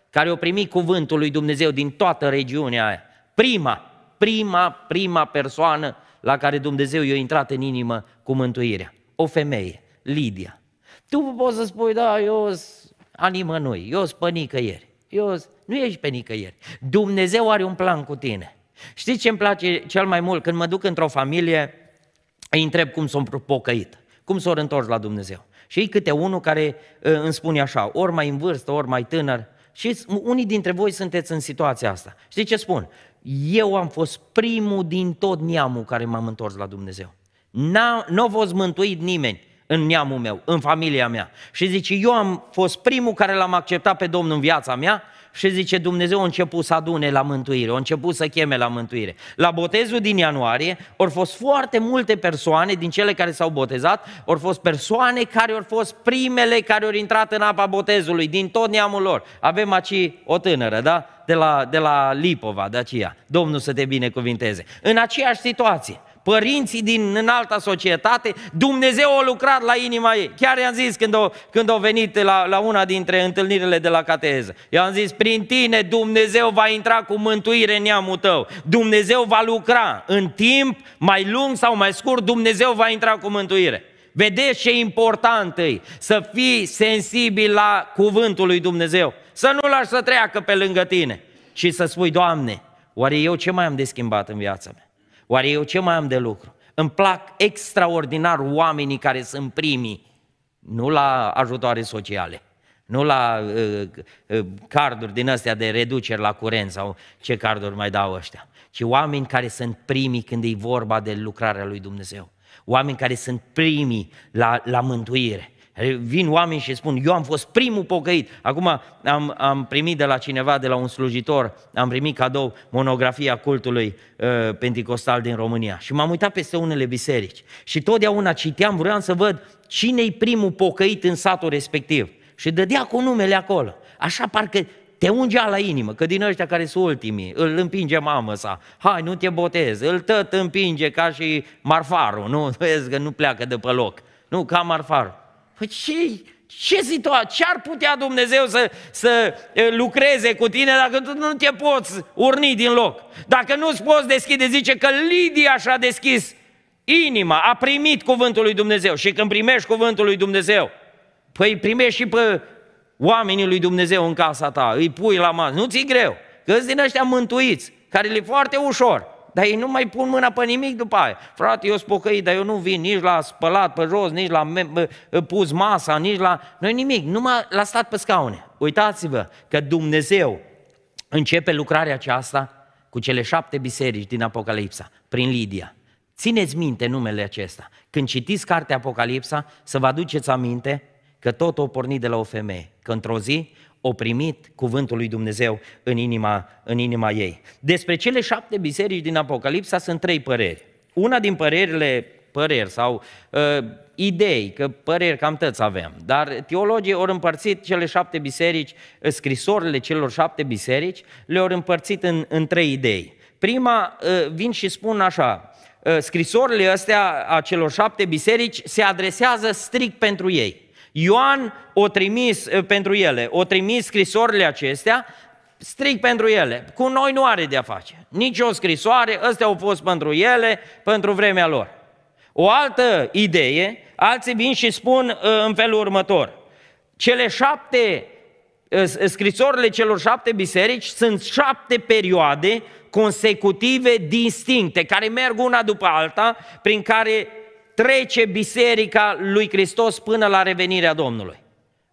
care a primit cuvântul lui Dumnezeu din toată regiunea aia. Prima, prima, prima persoană la care Dumnezeu i-a intrat în inimă cu mântuirea. O femeie, Lidia. Tu poți să spui, da, eu animă noi, eu sunt pe nicăieri. Eu nu ești pe nicăieri. Dumnezeu are un plan cu tine. Știți ce îmi place cel mai mult? Când mă duc într-o familie îi întreb cum s-au pocăit, cum s-au întors la Dumnezeu. Și ei câte unul care ă, îmi spune așa, ori mai în vârstă, ori mai tânăr, și unii dintre voi sunteți în situația asta. Știți ce spun? Eu am fost primul din tot neamul care m-am întors la Dumnezeu. Nu a fost mântuit nimeni în neamul meu, în familia mea. Și zice, eu am fost primul care l-am acceptat pe Domnul în viața mea și zice Dumnezeu a început să adune la mântuire, a început să cheme la mântuire. La botezul din ianuarie au fost foarte multe persoane din cele care s-au botezat, au fost persoane care au fost primele care au intrat în apa botezului, din tot neamul lor. Avem aici o tânără, da? De la, de la Lipova, de aceea. Domnul să te binecuvinteze. În aceeași situație, părinții din înalta societate, Dumnezeu a lucrat la inima ei. Chiar i-am zis când au când venit la, la una dintre întâlnirile de la cateză. I-am zis, prin tine Dumnezeu va intra cu mântuire în neamul tău. Dumnezeu va lucra în timp mai lung sau mai scurt, Dumnezeu va intra cu mântuire. Vedeți ce important e să fii sensibil la cuvântul lui Dumnezeu. Să nu lași să treacă pe lângă tine și să spui, Doamne, oare eu ce mai am de schimbat în viața mea? Oare eu ce mai am de lucru? Îmi plac extraordinar oamenii care sunt primii, nu la ajutoare sociale, nu la uh, uh, carduri din astea de reduceri la curent sau ce carduri mai dau ăștia, ci oameni care sunt primii când e vorba de lucrarea lui Dumnezeu. Oameni care sunt primii la, la mântuire Vin oameni și spun, eu am fost primul pocăit. Acum am, am primit de la cineva, de la un slujitor, am primit cadou monografia cultului uh, pentecostal din România. Și m-am uitat peste unele biserici. Și totdeauna citeam, vreau să văd cine-i primul pocăit în satul respectiv. Și dădea cu numele acolo. Așa parcă te ungea la inimă, că din ăștia care sunt ultimii, îl împinge mamă sa, hai, nu te botezi, îl tot împinge ca și marfarul, nu? Vezi că nu pleacă de pe loc. Nu, ca marfarul. Păi ce, ce situație? Ce ar putea Dumnezeu să, să lucreze cu tine dacă tu nu te poți urni din loc? Dacă nu-ți poți deschide, zice că Lidia și-a deschis inima, a primit cuvântul lui Dumnezeu. Și când primești cuvântul lui Dumnezeu, păi primești și pe oamenii lui Dumnezeu în casa ta, îi pui la masă, nu ți greu, că din ăștia mântuiți, care le foarte ușor. Dar ei nu mai pun mâna pe nimic după aia. Frate, eu sunt dar eu nu vin nici la spălat pe jos, nici la pus masa, nici la... Noi nimic, numai la stat pe scaune. Uitați-vă că Dumnezeu începe lucrarea aceasta cu cele șapte biserici din Apocalipsa, prin Lidia. Țineți minte numele acesta. Când citiți cartea Apocalipsa, să vă aduceți aminte că tot o pornit de la o femeie. Că într-o zi o primit cuvântul lui Dumnezeu în inima, în inima ei. Despre cele șapte biserici din Apocalipsa sunt trei păreri. Una din părerile păreri sau uh, idei, că păreri cam tăți avem, dar teologii au împărțit cele șapte biserici, scrisorile celor șapte biserici, le-au împărțit în, în trei idei. Prima, uh, vin și spun așa, uh, scrisorile astea a celor șapte biserici se adresează strict pentru ei. Ioan o trimis eh, pentru ele, o trimis scrisorile acestea strict pentru ele. Cu noi nu are de-a face. Nici o scrisoare, astea au fost pentru ele, pentru vremea lor. O altă idee, alții vin și spun eh, în felul următor. Cele șapte, eh, scrisorile celor șapte biserici sunt șapte perioade consecutive distincte, care merg una după alta, prin care trece biserica lui Hristos până la revenirea Domnului.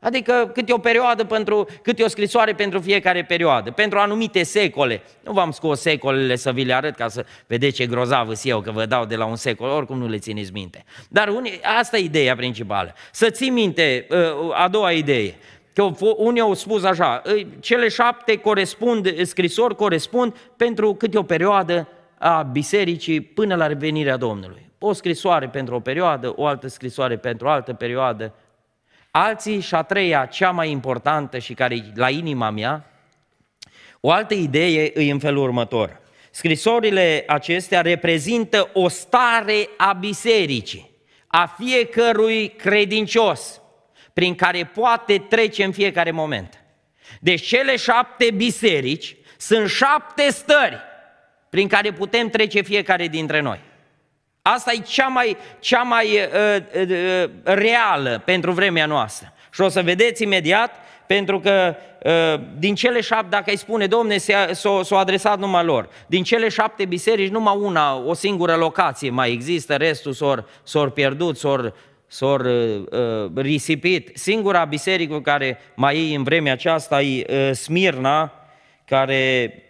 Adică câte o perioadă pentru, câte o scrisoare pentru fiecare perioadă, pentru anumite secole. Nu v-am scos secolele să vi le arăt ca să vedeți ce grozav sunt eu că vă dau de la un secol, oricum nu le țineți minte. Dar unii, asta e ideea principală. Să ții minte uh, a doua idee, că unii au spus așa, cele șapte corespund, scrisori corespund pentru câte o perioadă a bisericii până la revenirea Domnului o scrisoare pentru o perioadă, o altă scrisoare pentru o altă perioadă. Alții și a treia, cea mai importantă și care e la inima mea, o altă idee e în felul următor. Scrisorile acestea reprezintă o stare a bisericii, a fiecărui credincios, prin care poate trece în fiecare moment. Deci cele șapte biserici sunt șapte stări prin care putem trece fiecare dintre noi. Asta e cea mai, cea mai uh, uh, uh, reală pentru vremea noastră. Și o să vedeți imediat, pentru că uh, din cele șapte, dacă îi spune, domne, s-a, s-a adresat numai lor, din cele șapte biserici, numai una, o singură locație mai există, restul s-or, s-or pierdut, s-or, s-or uh, uh risipit. Singura biserică care mai e în vremea aceasta e uh, Smirna, care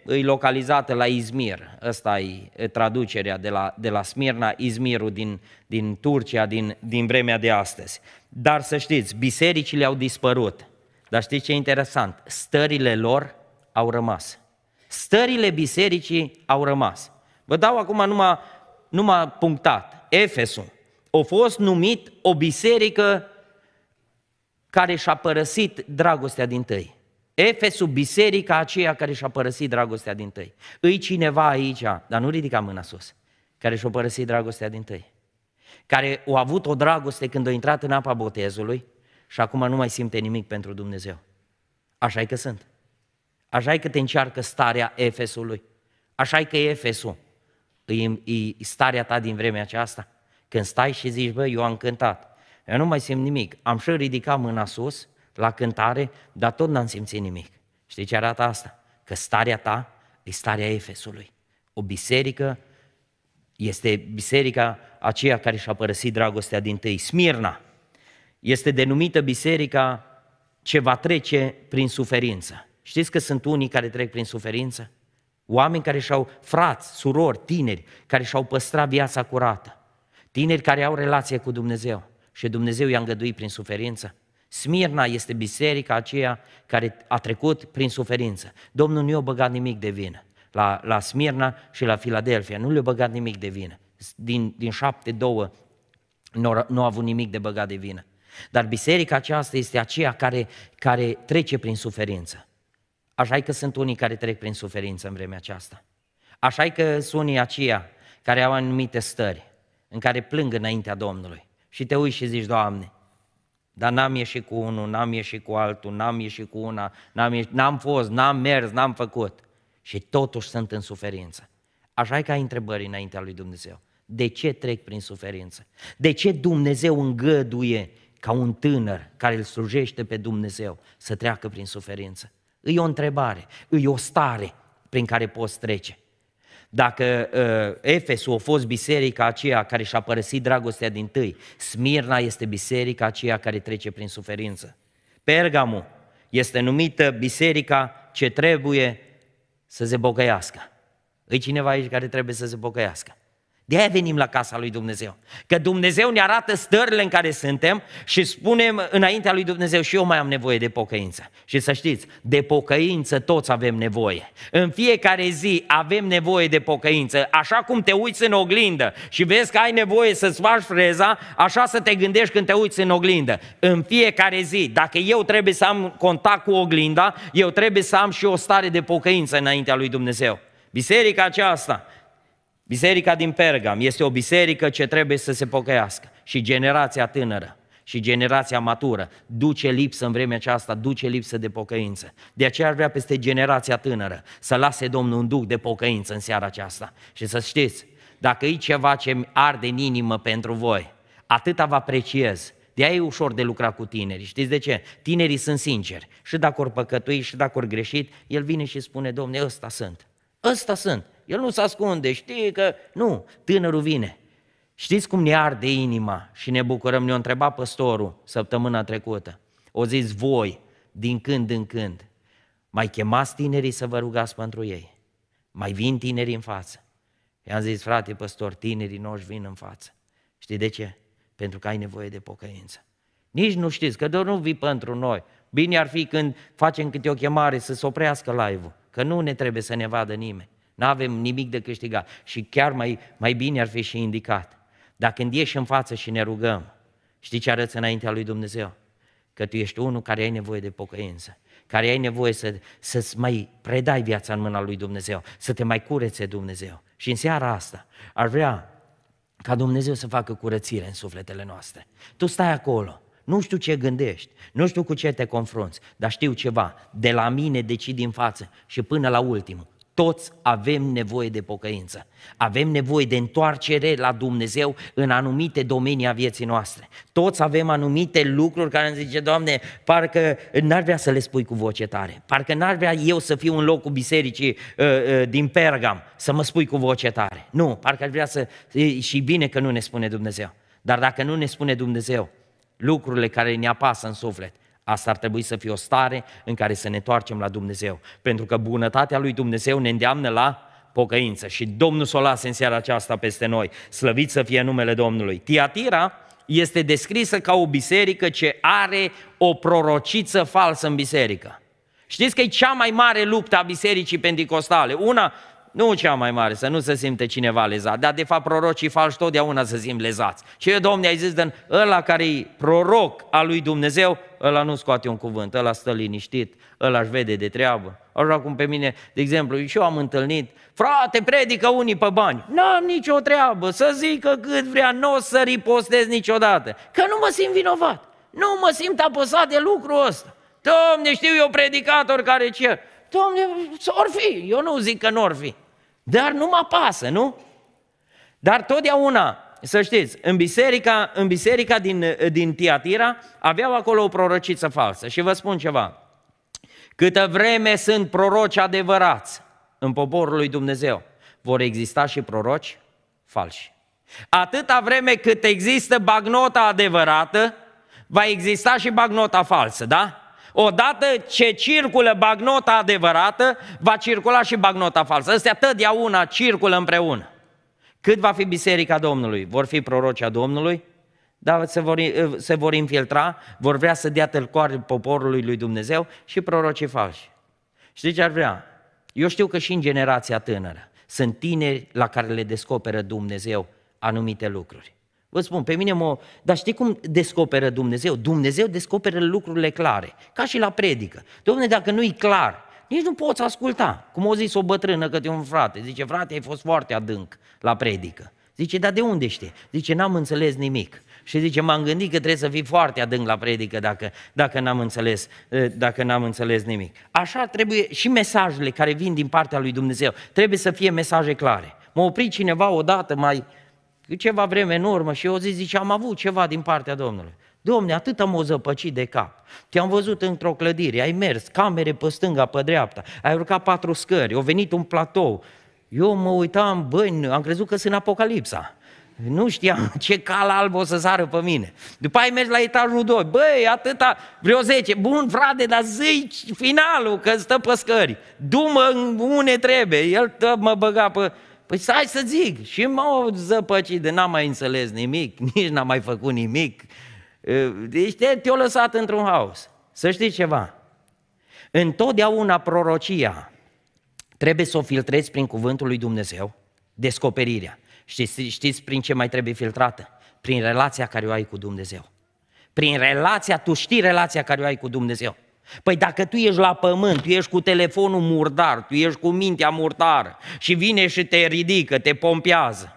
e localizată la Izmir. Asta e traducerea de la, de la Smirna, Izmirul din, din Turcia, din, din vremea de astăzi. Dar să știți, bisericile au dispărut. Dar știți ce e interesant? Stările lor au rămas. Stările bisericii au rămas. Vă dau acum numai, numai punctat. Efesul a fost numit o biserică care și-a părăsit dragostea din tăi. Efesul, biserica aceea care și-a părăsit dragostea din tăi. Îi cineva aici, dar nu ridica mâna sus, care și-a părăsit dragostea din tăi. Care a avut o dragoste când a intrat în apa botezului și acum nu mai simte nimic pentru Dumnezeu. Așa e că sunt. Așa e că te încearcă starea Efesului. Așa e că Efesul. E, e starea ta din vremea aceasta. Când stai și zici, bă, eu am cântat, eu nu mai simt nimic, am și ridicat mâna sus, la cântare, dar tot n-am simțit nimic. Știi ce arată asta? Că starea ta e starea Efesului. O biserică este biserica aceea care și-a părăsit dragostea din tâi, Smirna. Este denumită biserica ce va trece prin suferință. Știți că sunt unii care trec prin suferință? Oameni care și-au frați, surori, tineri, care și-au păstrat viața curată. Tineri care au relație cu Dumnezeu și Dumnezeu i-a îngăduit prin suferință. Smirna este biserica aceea care a trecut prin suferință. Domnul nu i-a băgat nimic de vină la, la Smirna și la Filadelfia. Nu le-a băgat nimic de vină. Din, din șapte, două nu, nu a avut nimic de băgat de vină. Dar biserica aceasta este aceea care, care trece prin suferință. Așa că sunt unii care trec prin suferință în vremea aceasta. Așa că sunt unii aceia care au anumite stări în care plâng înaintea Domnului. Și te uiți și zici, Doamne, dar n-am ieșit cu unul, n-am ieșit cu altul, n-am ieșit cu una, n-am, ieșit, n-am fost, n-am mers, n-am făcut. Și totuși sunt în suferință. Așa e ca întrebări înaintea lui Dumnezeu. De ce trec prin suferință? De ce Dumnezeu îngăduie ca un tânăr care îl slujește pe Dumnezeu să treacă prin suferință? E o întrebare, e o stare prin care poți trece. Dacă uh, Efesul a fost biserica aceea care și-a părăsit dragostea din tâi, Smirna este biserica aceea care trece prin suferință. Pergamu este numită biserica ce trebuie să se bocăiască. E cineva aici care trebuie să se bocăiască. De-aia venim la casa lui Dumnezeu. Că Dumnezeu ne arată stările în care suntem și spunem înaintea lui Dumnezeu și eu mai am nevoie de pocăință. Și să știți, de pocăință toți avem nevoie. În fiecare zi avem nevoie de pocăință. Așa cum te uiți în oglindă și vezi că ai nevoie să-ți faci freza, așa să te gândești când te uiți în oglindă. În fiecare zi, dacă eu trebuie să am contact cu oglinda, eu trebuie să am și o stare de pocăință înaintea lui Dumnezeu. Biserica aceasta Biserica din Pergam este o biserică ce trebuie să se pocăiască și generația tânără și generația matură duce lipsă în vremea aceasta, duce lipsă de pocăință. De aceea ar vrea peste generația tânără să lase Domnul un duc de pocăință în seara aceasta. Și să știți, dacă e ceva ce arde în inimă pentru voi, atâta vă apreciez. De aia e ușor de lucrat cu tineri. Știți de ce? Tinerii sunt sinceri. Și dacă ori păcătui, și dacă ori greșit, el vine și spune, domne, ăsta sunt. Ăsta sunt. El nu se ascunde, știe că... Nu, tânărul vine. Știți cum ne arde inima și ne bucurăm? Ne-a întrebat păstorul săptămâna trecută. O zis voi, din când în când, mai chemați tinerii să vă rugați pentru ei. Mai vin tinerii în față. I-am zis, frate păstor, tinerii noștri vin în față. Știi de ce? Pentru că ai nevoie de pocăință. Nici nu știți, că doar nu vii pentru noi. Bine ar fi când facem câte o chemare să se oprească live-ul, că nu ne trebuie să ne vadă nimeni. Nu avem nimic de câștigat. Și chiar mai, mai bine ar fi și indicat. Dacă când ieși în față și ne rugăm, știi ce arăți înaintea lui Dumnezeu? Că tu ești unul care ai nevoie de pocăință care ai nevoie să, să-ți mai predai viața în mâna lui Dumnezeu, să te mai curețe Dumnezeu. Și în seara asta ar vrea ca Dumnezeu să facă curățire în sufletele noastre. Tu stai acolo, nu știu ce gândești, nu știu cu ce te confrunți, dar știu ceva, de la mine decid din față și până la ultimul, toți avem nevoie de pocăință. Avem nevoie de întoarcere la Dumnezeu în anumite domenii a vieții noastre. Toți avem anumite lucruri care îmi zice, Doamne, parcă n-ar vrea să le spui cu voce tare. Parcă n-ar vrea eu să fiu în locul bisericii uh, uh, din Pergam, să mă spui cu voce tare. Nu, parcă ar vrea să... Și bine că nu ne spune Dumnezeu. Dar dacă nu ne spune Dumnezeu lucrurile care ne apasă în suflet, Asta ar trebui să fie o stare în care să ne întoarcem la Dumnezeu. Pentru că bunătatea lui Dumnezeu ne îndeamnă la pocăință. Și Domnul să o lase în seara aceasta peste noi. Slăvit să fie numele Domnului. Tiatira este descrisă ca o biserică ce are o prorociță falsă în biserică. Știți că e cea mai mare luptă a bisericii pentecostale. Una nu cea mai mare, să nu se simte cineva lezat. Dar de fapt prorocii falși totdeauna se simt lezați. Și eu, Domne, ai zis, ăla care e proroc al lui Dumnezeu, ăla nu scoate un cuvânt, ăla stă liniștit, ăla își vede de treabă. Așa cum pe mine, de exemplu, și eu am întâlnit, frate, predică unii pe bani. N-am nicio treabă, să zică cât vrea, nu o să ripostez niciodată. Că nu mă simt vinovat, nu mă simt apăsat de lucrul ăsta. Domne, știu eu predicator care cer. Domne, or fi, eu nu zic că nu or fi. Dar nu mă pasă, nu? Dar totdeauna, să știți, în biserica, în biserica din, din Tiatira aveau acolo o prorociță falsă. Și vă spun ceva. Câtă vreme sunt proroci adevărați în poporul lui Dumnezeu, vor exista și proroci falși. Atâta vreme cât există bagnota adevărată, va exista și bagnota falsă, da? Odată ce circulă bagnota adevărată, va circula și bagnota falsă. Astea totdeauna circulă împreună. Cât va fi biserica Domnului? Vor fi prorocii Domnului? Dar se vor, se vor infiltra, vor vrea să dea tălcoare poporului lui Dumnezeu și prorocii falși. Știi ce ar vrea? Eu știu că și în generația tânără sunt tineri la care le descoperă Dumnezeu anumite lucruri. Vă spun, pe mine mă... Dar știi cum descoperă Dumnezeu? Dumnezeu descoperă lucrurile clare, ca și la predică. Domne, dacă nu-i clar, nici nu poți asculta. Cum o zis o bătrână către un frate, zice, frate, ai fost foarte adânc la predică. Zice, dar de unde știi? Zice, n-am înțeles nimic. Și zice, m-am gândit că trebuie să fii foarte adânc la predică dacă, dacă, n-am, înțeles, dacă n-am înțeles nimic. Așa trebuie și mesajele care vin din partea lui Dumnezeu. Trebuie să fie mesaje clare. Mă opri cineva odată mai, ceva vreme în urmă și eu zi zice, am avut ceva din partea Domnului. Domne, atât am o zăpăcit de cap. Te-am văzut într-o clădire, ai mers, camere pe stânga, pe dreapta, ai urcat patru scări, au venit un platou. Eu mă uitam, băi, am crezut că sunt apocalipsa. Nu știam ce cal alb o să sară pe mine. După aia mergi la etajul 2. Băi, atâta, vreo 10. Bun, frate, dar zici finalul, că stă pe scări. Du-mă unde trebuie. El tă, mă băga pe... Păi stai să zic, și m-au zăpăcit de n-am mai înțeles nimic, nici n-am mai făcut nimic. Deci te-au lăsat într-un haos. Să știi ceva, întotdeauna prorocia trebuie să o filtrezi prin cuvântul lui Dumnezeu, descoperirea. Știți, știți prin ce mai trebuie filtrată? Prin relația care o ai cu Dumnezeu. Prin relația, tu știi relația care o ai cu Dumnezeu. Păi dacă tu ești la pământ, tu ești cu telefonul murdar, tu ești cu mintea murdară și vine și te ridică, te pompează.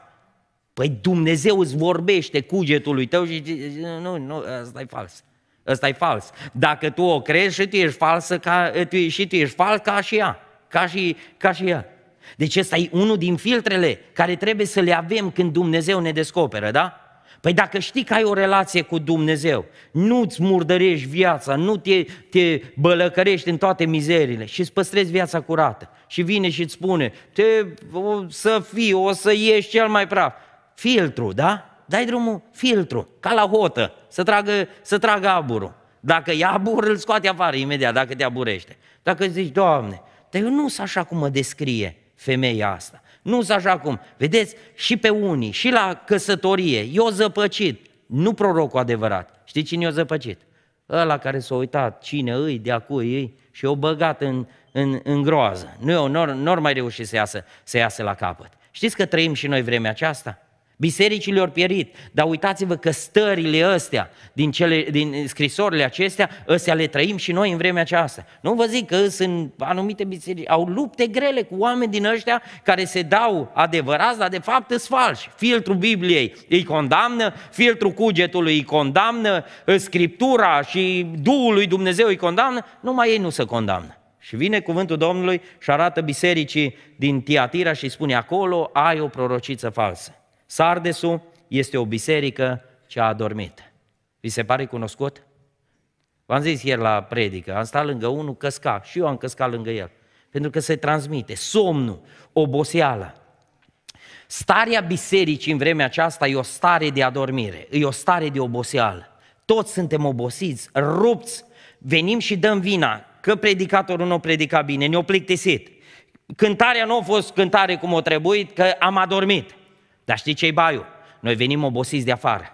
Păi Dumnezeu îți vorbește cugetului tău și zice, nu, nu, asta e fals. Ăsta e fals. Dacă tu o crezi și tu ești falsă ca, tu, și tu ești fals ca și ea. Ca și, ca și ea. Deci ăsta e unul din filtrele care trebuie să le avem când Dumnezeu ne descoperă, da? Păi dacă știi că ai o relație cu Dumnezeu, nu-ți murdărești viața, nu te, te bălăcărești în toate mizerile și îți păstrezi viața curată. Și vine și îți spune, te, o să fii, o să ieși cel mai praf. Filtru, da? Dai drumul, filtru, ca la hotă, să tragă, să tragă aburul. Dacă ia abur, îl scoate afară imediat, dacă te aburește. Dacă zici, Doamne, dar eu nu sunt așa cum mă descrie femeia asta nu s așa cum. Vedeți, și pe unii, și la căsătorie, o zăpăcit, nu prorocul adevărat. Știți cine i o zăpăcit? Ăla care s-a uitat cine îi, de-a cui îi și o băgat în, în, în groază. Nu, nu, nu mai reușit să iasă, să iasă la capăt. Știți că trăim și noi vremea aceasta? Bisericile au pierit, dar uitați-vă că stările astea, din, cele, din scrisorile acestea, astea le trăim și noi în vremea aceasta. Nu vă zic că sunt anumite biserici, au lupte grele cu oameni din ăștia care se dau adevărați, dar de fapt sunt falși. Filtrul Bibliei îi condamnă, filtrul cugetului îi condamnă, Scriptura și Duhul lui Dumnezeu îi condamnă, numai ei nu se condamnă. Și vine cuvântul Domnului și arată bisericii din Tiatira și spune acolo ai o prorociță falsă. Sardesul este o biserică ce a adormit. Vi se pare cunoscut? V-am zis ieri la predică, am stat lângă unul, căsca, și eu am căscat lângă el. Pentru că se transmite somnul, oboseala. Starea bisericii în vremea aceasta e o stare de adormire, e o stare de oboseală. Toți suntem obosiți, rupți, venim și dăm vina că predicatorul nu predica bine, ne-a plictisit. Cântarea nu a fost cântare cum o trebuit, că am adormit. Dar știi ce-i baiul? Noi venim obosiți de afară.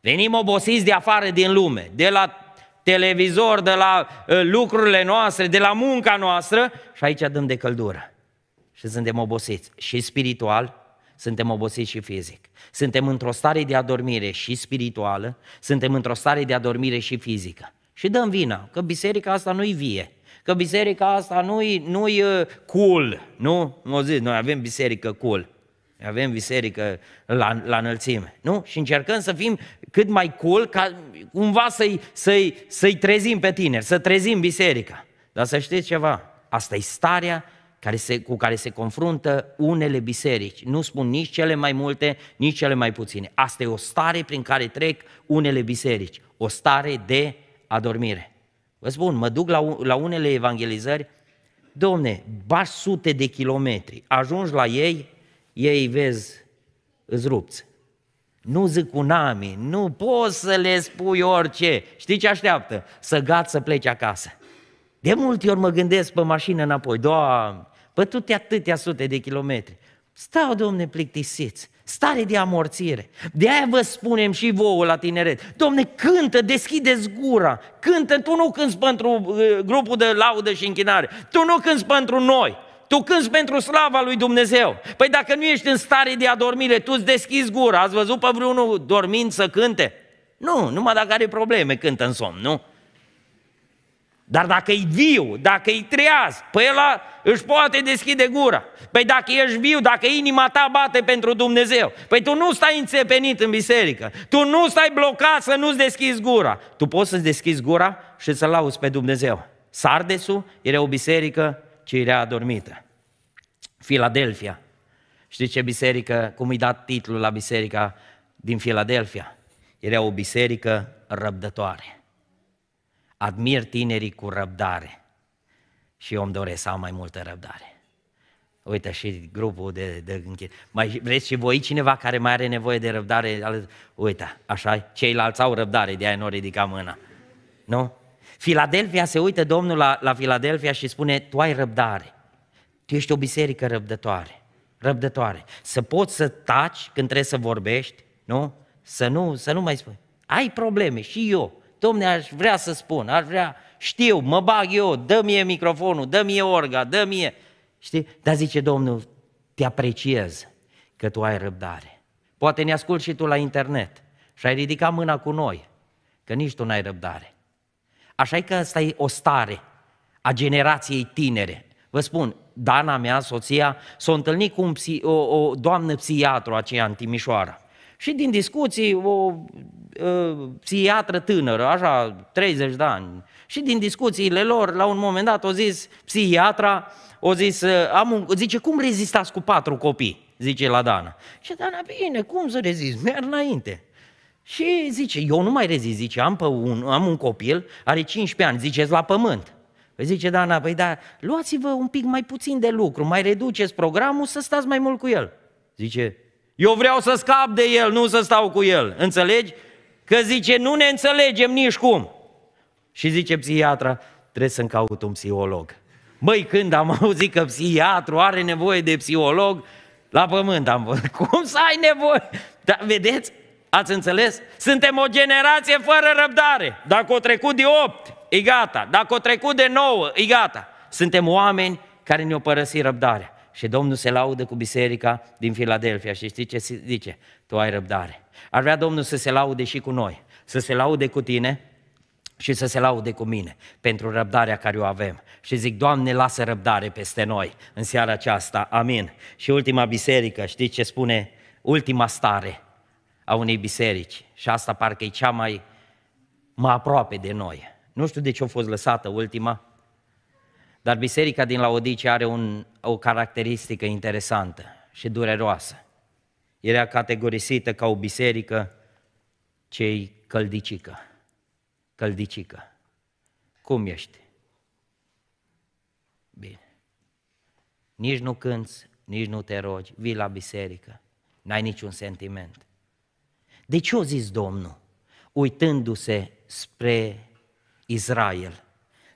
Venim obosiți de afară din lume, de la televizor, de la ă, lucrurile noastre, de la munca noastră și aici dăm de căldură. Și suntem obosiți și spiritual, suntem obosiți și fizic. Suntem într-o stare de adormire și spirituală, suntem într-o stare de adormire și fizică. Și dăm vina, că biserica asta nu-i vie, că biserica asta nu-i, nu-i ă, cool, nu? Nu zis, noi avem biserică cool avem biserică la, la înălțime, nu? Și încercăm să fim cât mai cool, ca cumva să-i, să-i, să-i trezim pe tineri, să trezim biserica. Dar să știți ceva, asta e starea care se, cu care se confruntă unele biserici. Nu spun nici cele mai multe, nici cele mai puține. Asta e o stare prin care trec unele biserici. O stare de adormire. Vă spun, mă duc la, la unele evangelizări, domne, bași sute de kilometri, ajungi la ei, ei vezi, îți rupți. Nu zic unami, nu poți să le spui orice. Știi ce așteaptă? Să gat să pleci acasă. De multe ori mă gândesc pe mașină înapoi, Doamne, pe pătute atâtea sute de kilometri. Stau, domne, plictisiți, stare de amorțire. De aia vă spunem și vouă la tineret. Domne, cântă, deschideți gura, cântă, tu nu cânți pentru uh, grupul de laudă și închinare, tu nu cânți pentru noi, tu cânți pentru slava lui Dumnezeu. Păi dacă nu ești în stare de adormire, tu îți deschizi gura. Ați văzut pe vreunul dormind să cânte? Nu, numai dacă are probleme cântă în somn, nu? Dar dacă e viu, dacă e treaz, păi ăla își poate deschide gura. Păi dacă ești viu, dacă inima ta bate pentru Dumnezeu, păi tu nu stai înțepenit în biserică, tu nu stai blocat să nu-ți deschizi gura. Tu poți să-ți deschizi gura și să-L auzi pe Dumnezeu. Sardesul era o biserică ce era adormită. Filadelfia. Știți ce biserică, cum i a dat titlul la biserica din Filadelfia? Era o biserică răbdătoare. Admir tinerii cu răbdare și eu îmi doresc să am mai multă răbdare. Uite și grupul de, de închid. Mai vreți și voi cineva care mai are nevoie de răbdare? Uite, așa, ceilalți au răbdare, de aia nu ridica mâna. Nu? Filadelfia se uită Domnul la, la Filadelfia și spune, tu ai răbdare. Tu ești o biserică răbdătoare. Răbdătoare. Să poți să taci când trebuie să vorbești, nu? Să nu, să nu mai spui. Ai probleme și eu. Domne, aș vrea să spun, aș vrea, știu, mă bag eu, dă mie microfonul, dă mie orga, dă mie. Știi? Dar zice Domnul, te apreciez că tu ai răbdare. Poate ne ascult și tu la internet și ai ridicat mâna cu noi, că nici tu n-ai răbdare. Așa că asta e o stare a generației tinere, Vă spun, Dana mea, soția, s-a întâlnit cu un psi, o, o doamnă psihiatru aceea în Timișoara. Și din discuții, o, o ă, psiatră tânără, așa, 30 de ani, și din discuțiile lor, la un moment dat, o zis psihiatra, o zis, ă, am un, zice, cum rezistați cu patru copii? Zice la Dana. Și Dana, bine, cum să rezist? Merg înainte. Și zice, eu nu mai rezist, zice, am, pe un, am un copil, are 15 ani, ziceți la pământ. Păi zice Dana, păi da, luați-vă un pic mai puțin de lucru, mai reduceți programul să stați mai mult cu el. Zice, eu vreau să scap de el, nu să stau cu el. Înțelegi? Că zice, nu ne înțelegem nici cum. Și zice psihiatra, trebuie să-mi caut un psiholog. Băi, când am auzit că psihiatru are nevoie de psiholog, la pământ am văzut. Cum să ai nevoie? da vedeți? Ați înțeles? Suntem o generație fără răbdare. Dacă o trecut de opt, e gata. Dacă o trecut de nouă, e gata. Suntem oameni care ne-au părăsit răbdarea. Și Domnul se laudă cu biserica din Filadelfia și știi ce zice? Tu ai răbdare. Ar vrea Domnul să se laude și cu noi, să se laude cu tine și să se laude cu mine pentru răbdarea care o avem. Și zic, Doamne, lasă răbdare peste noi în seara aceasta. Amin. Și ultima biserică, știi ce spune? Ultima stare a unei biserici. Și asta parcă e cea mai mai aproape de noi. Nu știu de ce a fost lăsată ultima, dar biserica din Laodice are un, o caracteristică interesantă și dureroasă. Era categorisită ca o biserică cei căldicică. Căldicică. Cum ești? Bine. Nici nu cânți, nici nu te rogi, vii la biserică, n-ai niciun sentiment. De ce o zis Domnul? Uitându-se spre Israel.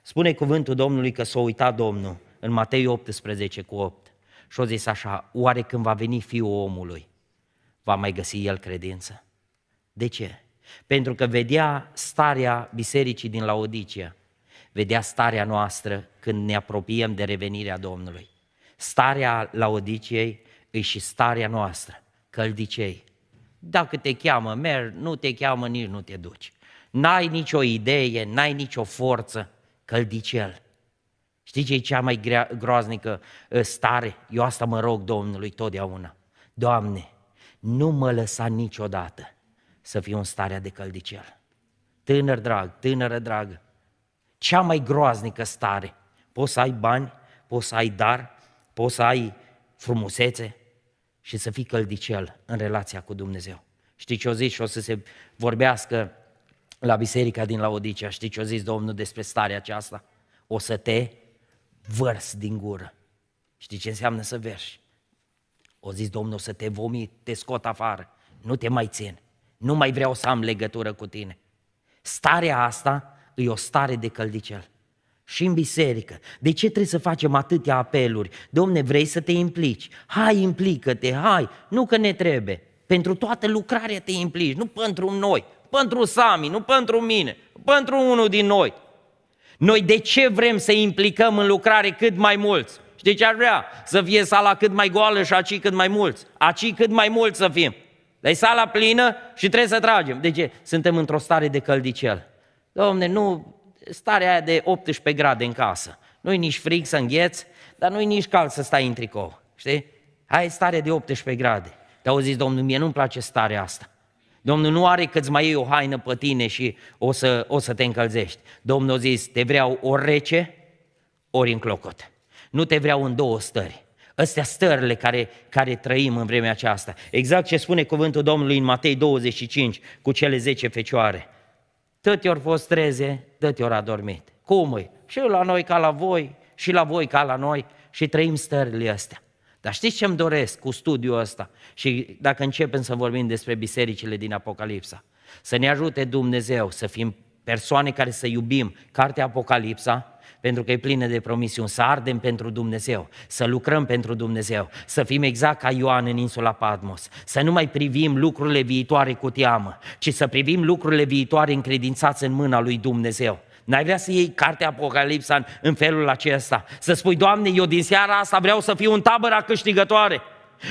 Spune cuvântul Domnului că s-a uitat Domnul în Matei 18 cu 8 și a zis așa, oare când va veni fiul omului, va mai găsi el credință? De ce? Pentru că vedea starea bisericii din Laodicea, vedea starea noastră când ne apropiem de revenirea Domnului. Starea Laodiciei e și starea noastră, căldicei. Dacă te cheamă, merg, nu te cheamă, nici nu te duci n-ai nicio idee, n-ai nicio forță, căldicel. Știi ce e cea mai grea, groaznică ă, stare? Eu asta mă rog Domnului totdeauna. Doamne, nu mă lăsa niciodată să fiu în starea de căldicel. Tânăr drag, tânără dragă, cea mai groaznică stare. Poți să ai bani, poți să ai dar, poți să ai frumusețe și să fii căldicel în relația cu Dumnezeu. Știi ce o zici și o să se vorbească la biserica din Laodicea, știi ce a zis Domnul despre starea aceasta? O să te vărs din gură. Știi ce înseamnă să verși? O zis Domnul, o să te vomit, te scot afară, nu te mai țin, nu mai vreau să am legătură cu tine. Starea asta e o stare de căldicel. Și în biserică. De ce trebuie să facem atâtea apeluri? Domne, vrei să te implici? Hai, implică-te, hai! Nu că ne trebuie. Pentru toată lucrarea te implici, nu pentru noi pentru Sami, nu pentru mine, pentru unul din noi. Noi de ce vrem să implicăm în lucrare cât mai mulți? Și de ce ar vrea să fie sala cât mai goală și aci cât mai mulți? Aci cât mai mulți să fim. Dar e sala plină și trebuie să tragem. De ce? Suntem într-o stare de căldicel. Domne, nu starea aia de 18 grade în casă. Nu-i nici frig să îngheți, dar nu-i nici cald să stai în tricou. Știi? e stare de 18 grade. Dar auziți, domnul, mie nu-mi place starea asta. Domnul nu are că-ți mai iei o haină pe tine și o să, o să te încălzești. Domnul a zis, te vreau ori rece, ori în clocot. Nu te vreau în două stări. Astea stările care, care trăim în vremea aceasta. Exact ce spune cuvântul Domnului în Matei 25 cu cele 10 fecioare. Tăti ori fost treze, tăti ori adormit. Cum e? Și la noi ca la voi, și la voi ca la noi. Și trăim stările astea. Dar știți ce îmi doresc cu studiul ăsta? Și dacă începem să vorbim despre bisericile din Apocalipsa, să ne ajute Dumnezeu să fim persoane care să iubim cartea Apocalipsa, pentru că e plină de promisiuni, să ardem pentru Dumnezeu, să lucrăm pentru Dumnezeu, să fim exact ca Ioan în insula Patmos, să nu mai privim lucrurile viitoare cu teamă, ci să privim lucrurile viitoare încredințați în mâna lui Dumnezeu. N-ai vrea să iei cartea Apocalipsa în, în felul acesta. Să spui, Doamne, eu din seara asta vreau să fiu în tabăra câștigătoare.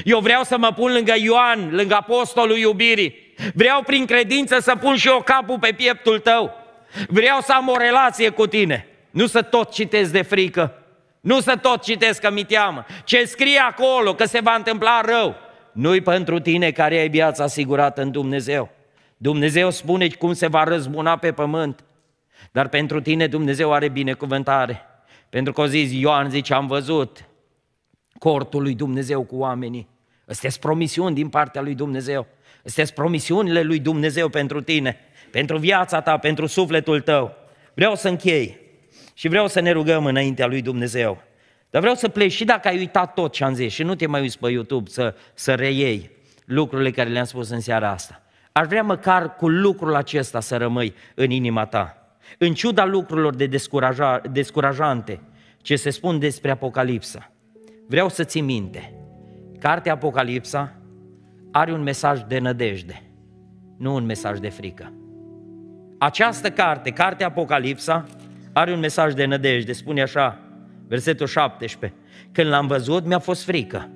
Eu vreau să mă pun lângă Ioan, lângă apostolul iubirii. Vreau prin credință să pun și eu capul pe pieptul tău. Vreau să am o relație cu tine. Nu să tot citesc de frică. Nu să tot citesc că mi teamă. Ce scrie acolo că se va întâmpla rău. Nu-i pentru tine care ai viața asigurată în Dumnezeu. Dumnezeu spune cum se va răzbuna pe pământ. Dar pentru tine Dumnezeu are binecuvântare. Pentru că o zis, Ioan zice, am văzut cortul lui Dumnezeu cu oamenii. Este sunt promisiuni din partea lui Dumnezeu. Este sunt promisiunile lui Dumnezeu pentru tine, pentru viața ta, pentru sufletul tău. Vreau să închei și vreau să ne rugăm înaintea lui Dumnezeu. Dar vreau să pleci și dacă ai uitat tot ce am zis și nu te mai uiți pe YouTube să, să reiei lucrurile care le-am spus în seara asta. Ar vrea măcar cu lucrul acesta să rămâi în inima ta. În ciuda lucrurilor de descuraja, descurajante ce se spun despre Apocalipsa, vreau să ții minte, cartea Apocalipsa are un mesaj de nădejde, nu un mesaj de frică. Această carte, cartea Apocalipsa, are un mesaj de nădejde, spune așa, versetul 17. Când l-am văzut, mi-a fost frică.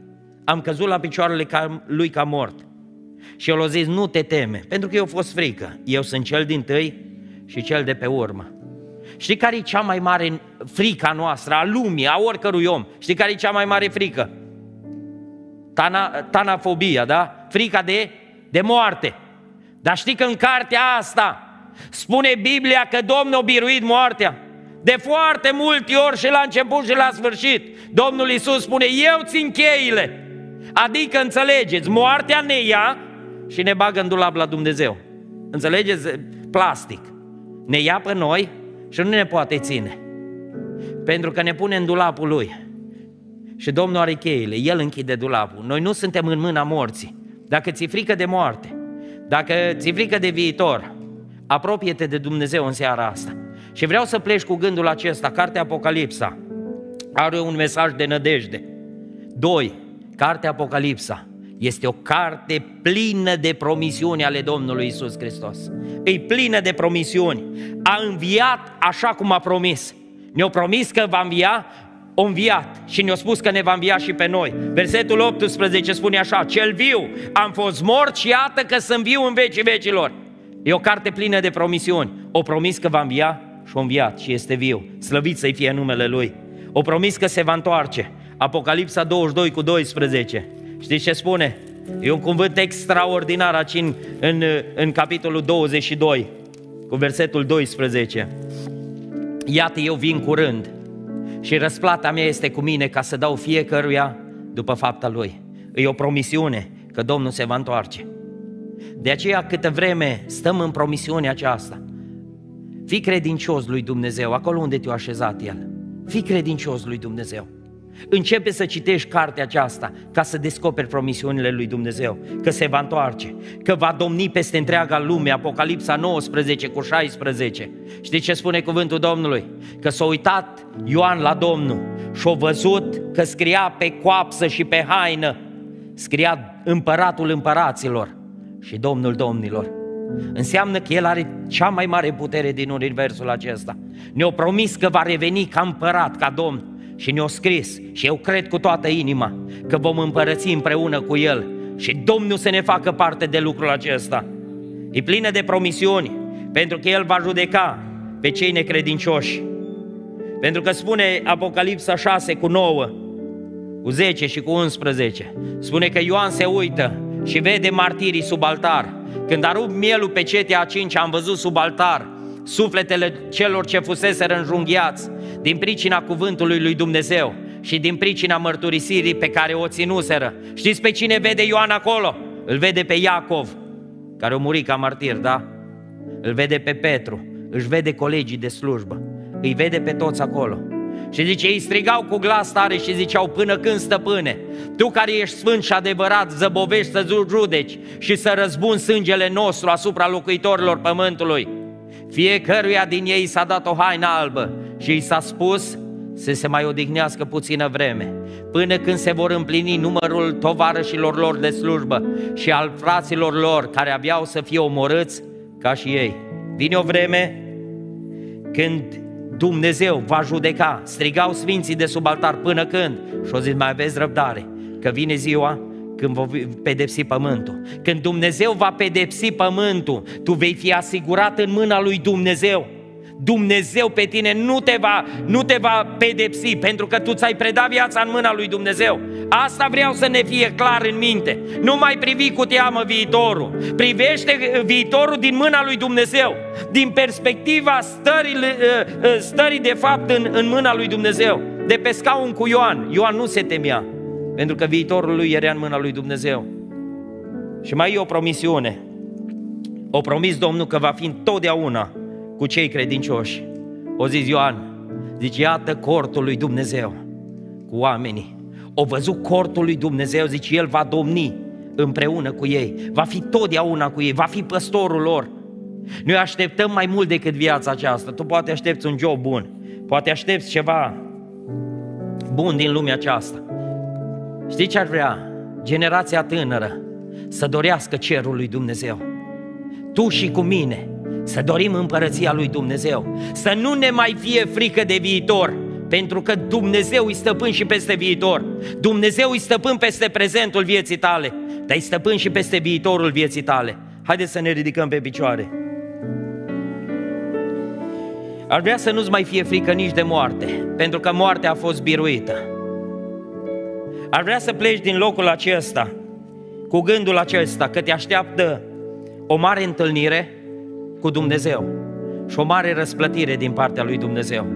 Am căzut la picioarele lui ca mort. Și el a zis, nu te teme, pentru că eu a fost frică. Eu sunt cel din tâi și cel de pe urmă. Știi care e cea mai mare a noastră, a lumii, a oricărui om? Știi care e cea mai mare frică? Tana, tanafobia, da? Frica de, de moarte. Dar știi că în cartea asta spune Biblia că Domnul a biruit moartea. De foarte multe ori și la început și la sfârșit. Domnul Iisus spune, eu țin cheile. Adică, înțelegeți, moartea ne ia și ne bagă în dulap la Dumnezeu. Înțelegeți? Plastic ne ia pe noi și nu ne poate ține. Pentru că ne pune în dulapul lui. Și Domnul are cheile, El închide dulapul. Noi nu suntem în mâna morții. Dacă ți-e frică de moarte, dacă ți-e frică de viitor, apropie-te de Dumnezeu în seara asta. Și vreau să pleci cu gândul acesta. Cartea Apocalipsa are un mesaj de nădejde. 2. Cartea Apocalipsa este o carte plină de promisiuni ale Domnului Isus Hristos. E plină de promisiuni. A înviat așa cum a promis. Ne-a promis că va învia, a înviat și ne-a spus că ne va învia și pe noi. Versetul 18 spune așa, Cel viu, am fost mort și iată că sunt viu în vecii vecilor. E o carte plină de promisiuni. O promis că va învia și a înviat și este viu. Slăvit să-i fie numele Lui. O promis că se va întoarce. Apocalipsa 22 cu 12. Știți ce spune? E un cuvânt extraordinar aici în, în, în capitolul 22, cu versetul 12. Iată, eu vin curând și răsplata mea este cu mine ca să dau fiecăruia după fapta lui. E o promisiune că Domnul se va întoarce. De aceea, câtă vreme stăm în promisiunea aceasta, fii credincios lui Dumnezeu, acolo unde te-a așezat El. Fii credincios lui Dumnezeu. Începe să citești cartea aceasta ca să descoperi promisiunile lui Dumnezeu, că se va întoarce, că va domni peste întreaga lume, Apocalipsa 19 cu 16. Știți ce spune cuvântul Domnului? Că s-a uitat Ioan la Domnul și a văzut că scria pe coapsă și pe haină, scria împăratul împăraților și domnul domnilor. Înseamnă că El are cea mai mare putere din universul acesta. Ne-a promis că va reveni ca împărat, ca domn și ne-a scris și eu cred cu toată inima că vom împărăți împreună cu El și Domnul să ne facă parte de lucrul acesta. E plină de promisiuni, pentru că El va judeca pe cei necredincioși. Pentru că spune Apocalipsa 6 cu 9, cu 10 și cu 11, spune că Ioan se uită și vede martirii sub altar. Când a rupt mielul pe cetea a cinci am văzut sub altar sufletele celor ce fusese înjunghiați din pricina cuvântului lui Dumnezeu și din pricina mărturisirii pe care o ținuseră. Știți pe cine vede Ioan acolo? Îl vede pe Iacov, care a murit ca martir, da? Îl vede pe Petru, își vede colegii de slujbă, îi vede pe toți acolo. Și zice, ei strigau cu glas tare și ziceau, până când stăpâne, tu care ești sfânt și adevărat, zăbovești să judeci și să răzbun sângele nostru asupra locuitorilor pământului. Fiecăruia din ei s-a dat o haină albă și i s-a spus să se mai odihnească puțină vreme, până când se vor împlini numărul tovarășilor lor de slujbă și al fraților lor care aveau să fie omorâți ca și ei. Vine o vreme când Dumnezeu va judeca, strigau sfinții de sub altar până când și o zis mai aveți răbdare, că vine ziua când va pedepsi pământul. Când Dumnezeu va pedepsi pământul, tu vei fi asigurat în mâna lui Dumnezeu. Dumnezeu pe tine nu te va, nu te va pedepsi pentru că tu ți-ai predat viața în mâna lui Dumnezeu. Asta vreau să ne fie clar în minte. Nu mai privi cu teamă viitorul. Privește uh, viitorul din mâna lui Dumnezeu, din perspectiva stării, uh, uh, stării de fapt în, în mâna lui Dumnezeu. De pe scaun cu Ioan. Ioan nu se temea. Pentru că viitorul lui era în mâna lui Dumnezeu. Și mai e o promisiune. O promis Domnul că va fi întotdeauna cu cei credincioși. O zis Ioan, zice, iată cortul lui Dumnezeu cu oamenii. O văzut cortul lui Dumnezeu, zice, el va domni împreună cu ei. Va fi totdeauna cu ei, va fi păstorul lor. Noi așteptăm mai mult decât viața aceasta. Tu poate aștepți un job bun, poate aștepți ceva bun din lumea aceasta. Știi ce ar vrea? Generația tânără să dorească cerul lui Dumnezeu. Tu și cu mine să dorim împărăția lui Dumnezeu. Să nu ne mai fie frică de viitor, pentru că Dumnezeu îi stăpân și peste viitor. Dumnezeu îi stăpân peste prezentul vieții tale, dar îi stăpân și peste viitorul vieții tale. Haideți să ne ridicăm pe picioare. Ar vrea să nu-ți mai fie frică nici de moarte, pentru că moartea a fost biruită. Ar vrea să pleci din locul acesta cu gândul acesta că te așteaptă o mare întâlnire cu Dumnezeu și o mare răsplătire din partea lui Dumnezeu.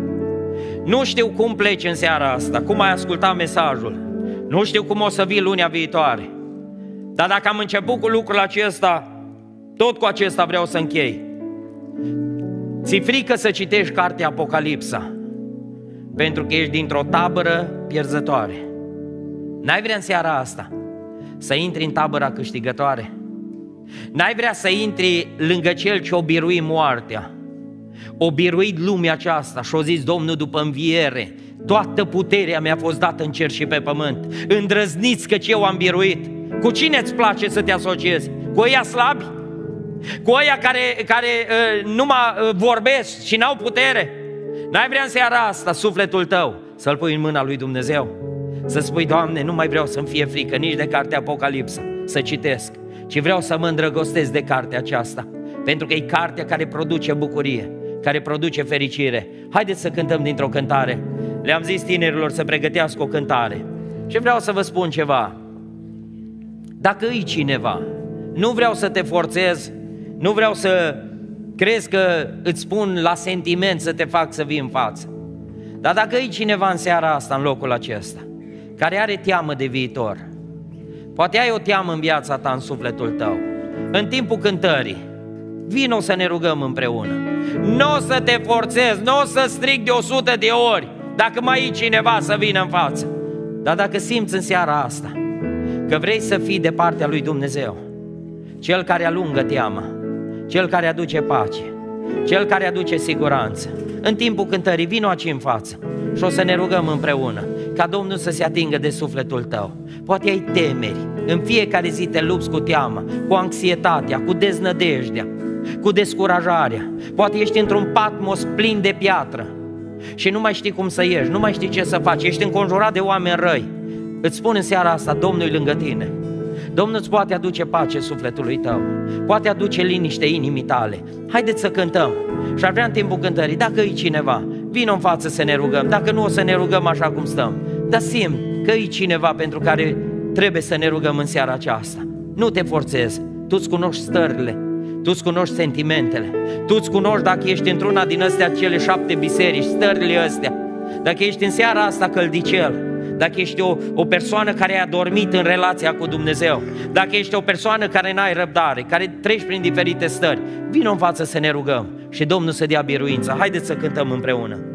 Nu știu cum pleci în seara asta, cum ai ascultat mesajul, nu știu cum o să vii lunea viitoare, dar dacă am început cu lucrul acesta, tot cu acesta vreau să închei. Ți frică să citești cartea Apocalipsa, pentru că ești dintr-o tabără pierzătoare. N-ai vrea în seara asta să intri în tabăra câștigătoare? N-ai vrea să intri lângă cel ce obirui moartea? O lumea aceasta și o zis Domnul după înviere, toată puterea mi-a fost dată în cer și pe pământ. Îndrăzniți că eu am biruit. Cu cine îți place să te asociezi? Cu ăia slabi? Cu ăia care, care nu ă, numai ă, vorbesc și n-au putere? N-ai vrea în seara asta sufletul tău să-l pui în mâna lui Dumnezeu? Să spui, Doamne, nu mai vreau să-mi fie frică nici de cartea apocalipsă. să citesc, ci vreau să mă îndrăgostesc de cartea aceasta, pentru că e cartea care produce bucurie, care produce fericire. Haideți să cântăm dintr-o cântare. Le-am zis tinerilor să pregătească o cântare. Și vreau să vă spun ceva. Dacă îi cineva, nu vreau să te forțez, nu vreau să crezi că îți spun la sentiment să te fac să vii în față. Dar dacă e cineva în seara asta, în locul acesta, care are teamă de viitor. Poate ai o teamă în viața ta, în sufletul tău. În timpul cântării, vino să ne rugăm împreună. Nu o să te forțezi, nu o să strig de 100 de ori dacă mai e cineva să vină în față. Dar dacă simți în seara asta că vrei să fii de partea lui Dumnezeu, cel care alungă teama, cel care aduce pace, cel care aduce siguranță, în timpul cântării vino aici în față și o să ne rugăm împreună ca Domnul să se atingă de sufletul tău. Poate ai temeri, în fiecare zi te lupți cu teama, cu anxietatea, cu deznădejdea, cu descurajarea. Poate ești într-un patmos plin de piatră și nu mai știi cum să ieși, nu mai știi ce să faci, ești înconjurat de oameni răi. Îți spun în seara asta, Domnul lângă tine. Domnul îți poate aduce pace sufletului tău, poate aduce liniște inimii tale. Haideți să cântăm și ar vrea în timpul cântării, dacă e cineva vin în față să ne rugăm, dacă nu o să ne rugăm așa cum stăm. Dar simt că e cineva pentru care trebuie să ne rugăm în seara aceasta. Nu te forțezi, tu ți cunoști stările, tu ți cunoști sentimentele, tu ți cunoști dacă ești într-una din astea cele șapte biserici, stările astea, dacă ești în seara asta căldicel, dacă ești o, o persoană care a dormit în relația cu Dumnezeu, dacă ești o persoană care n-ai răbdare, care treci prin diferite stări, vino în față să ne rugăm și Domnul să dea biruință. Haideți să cântăm împreună!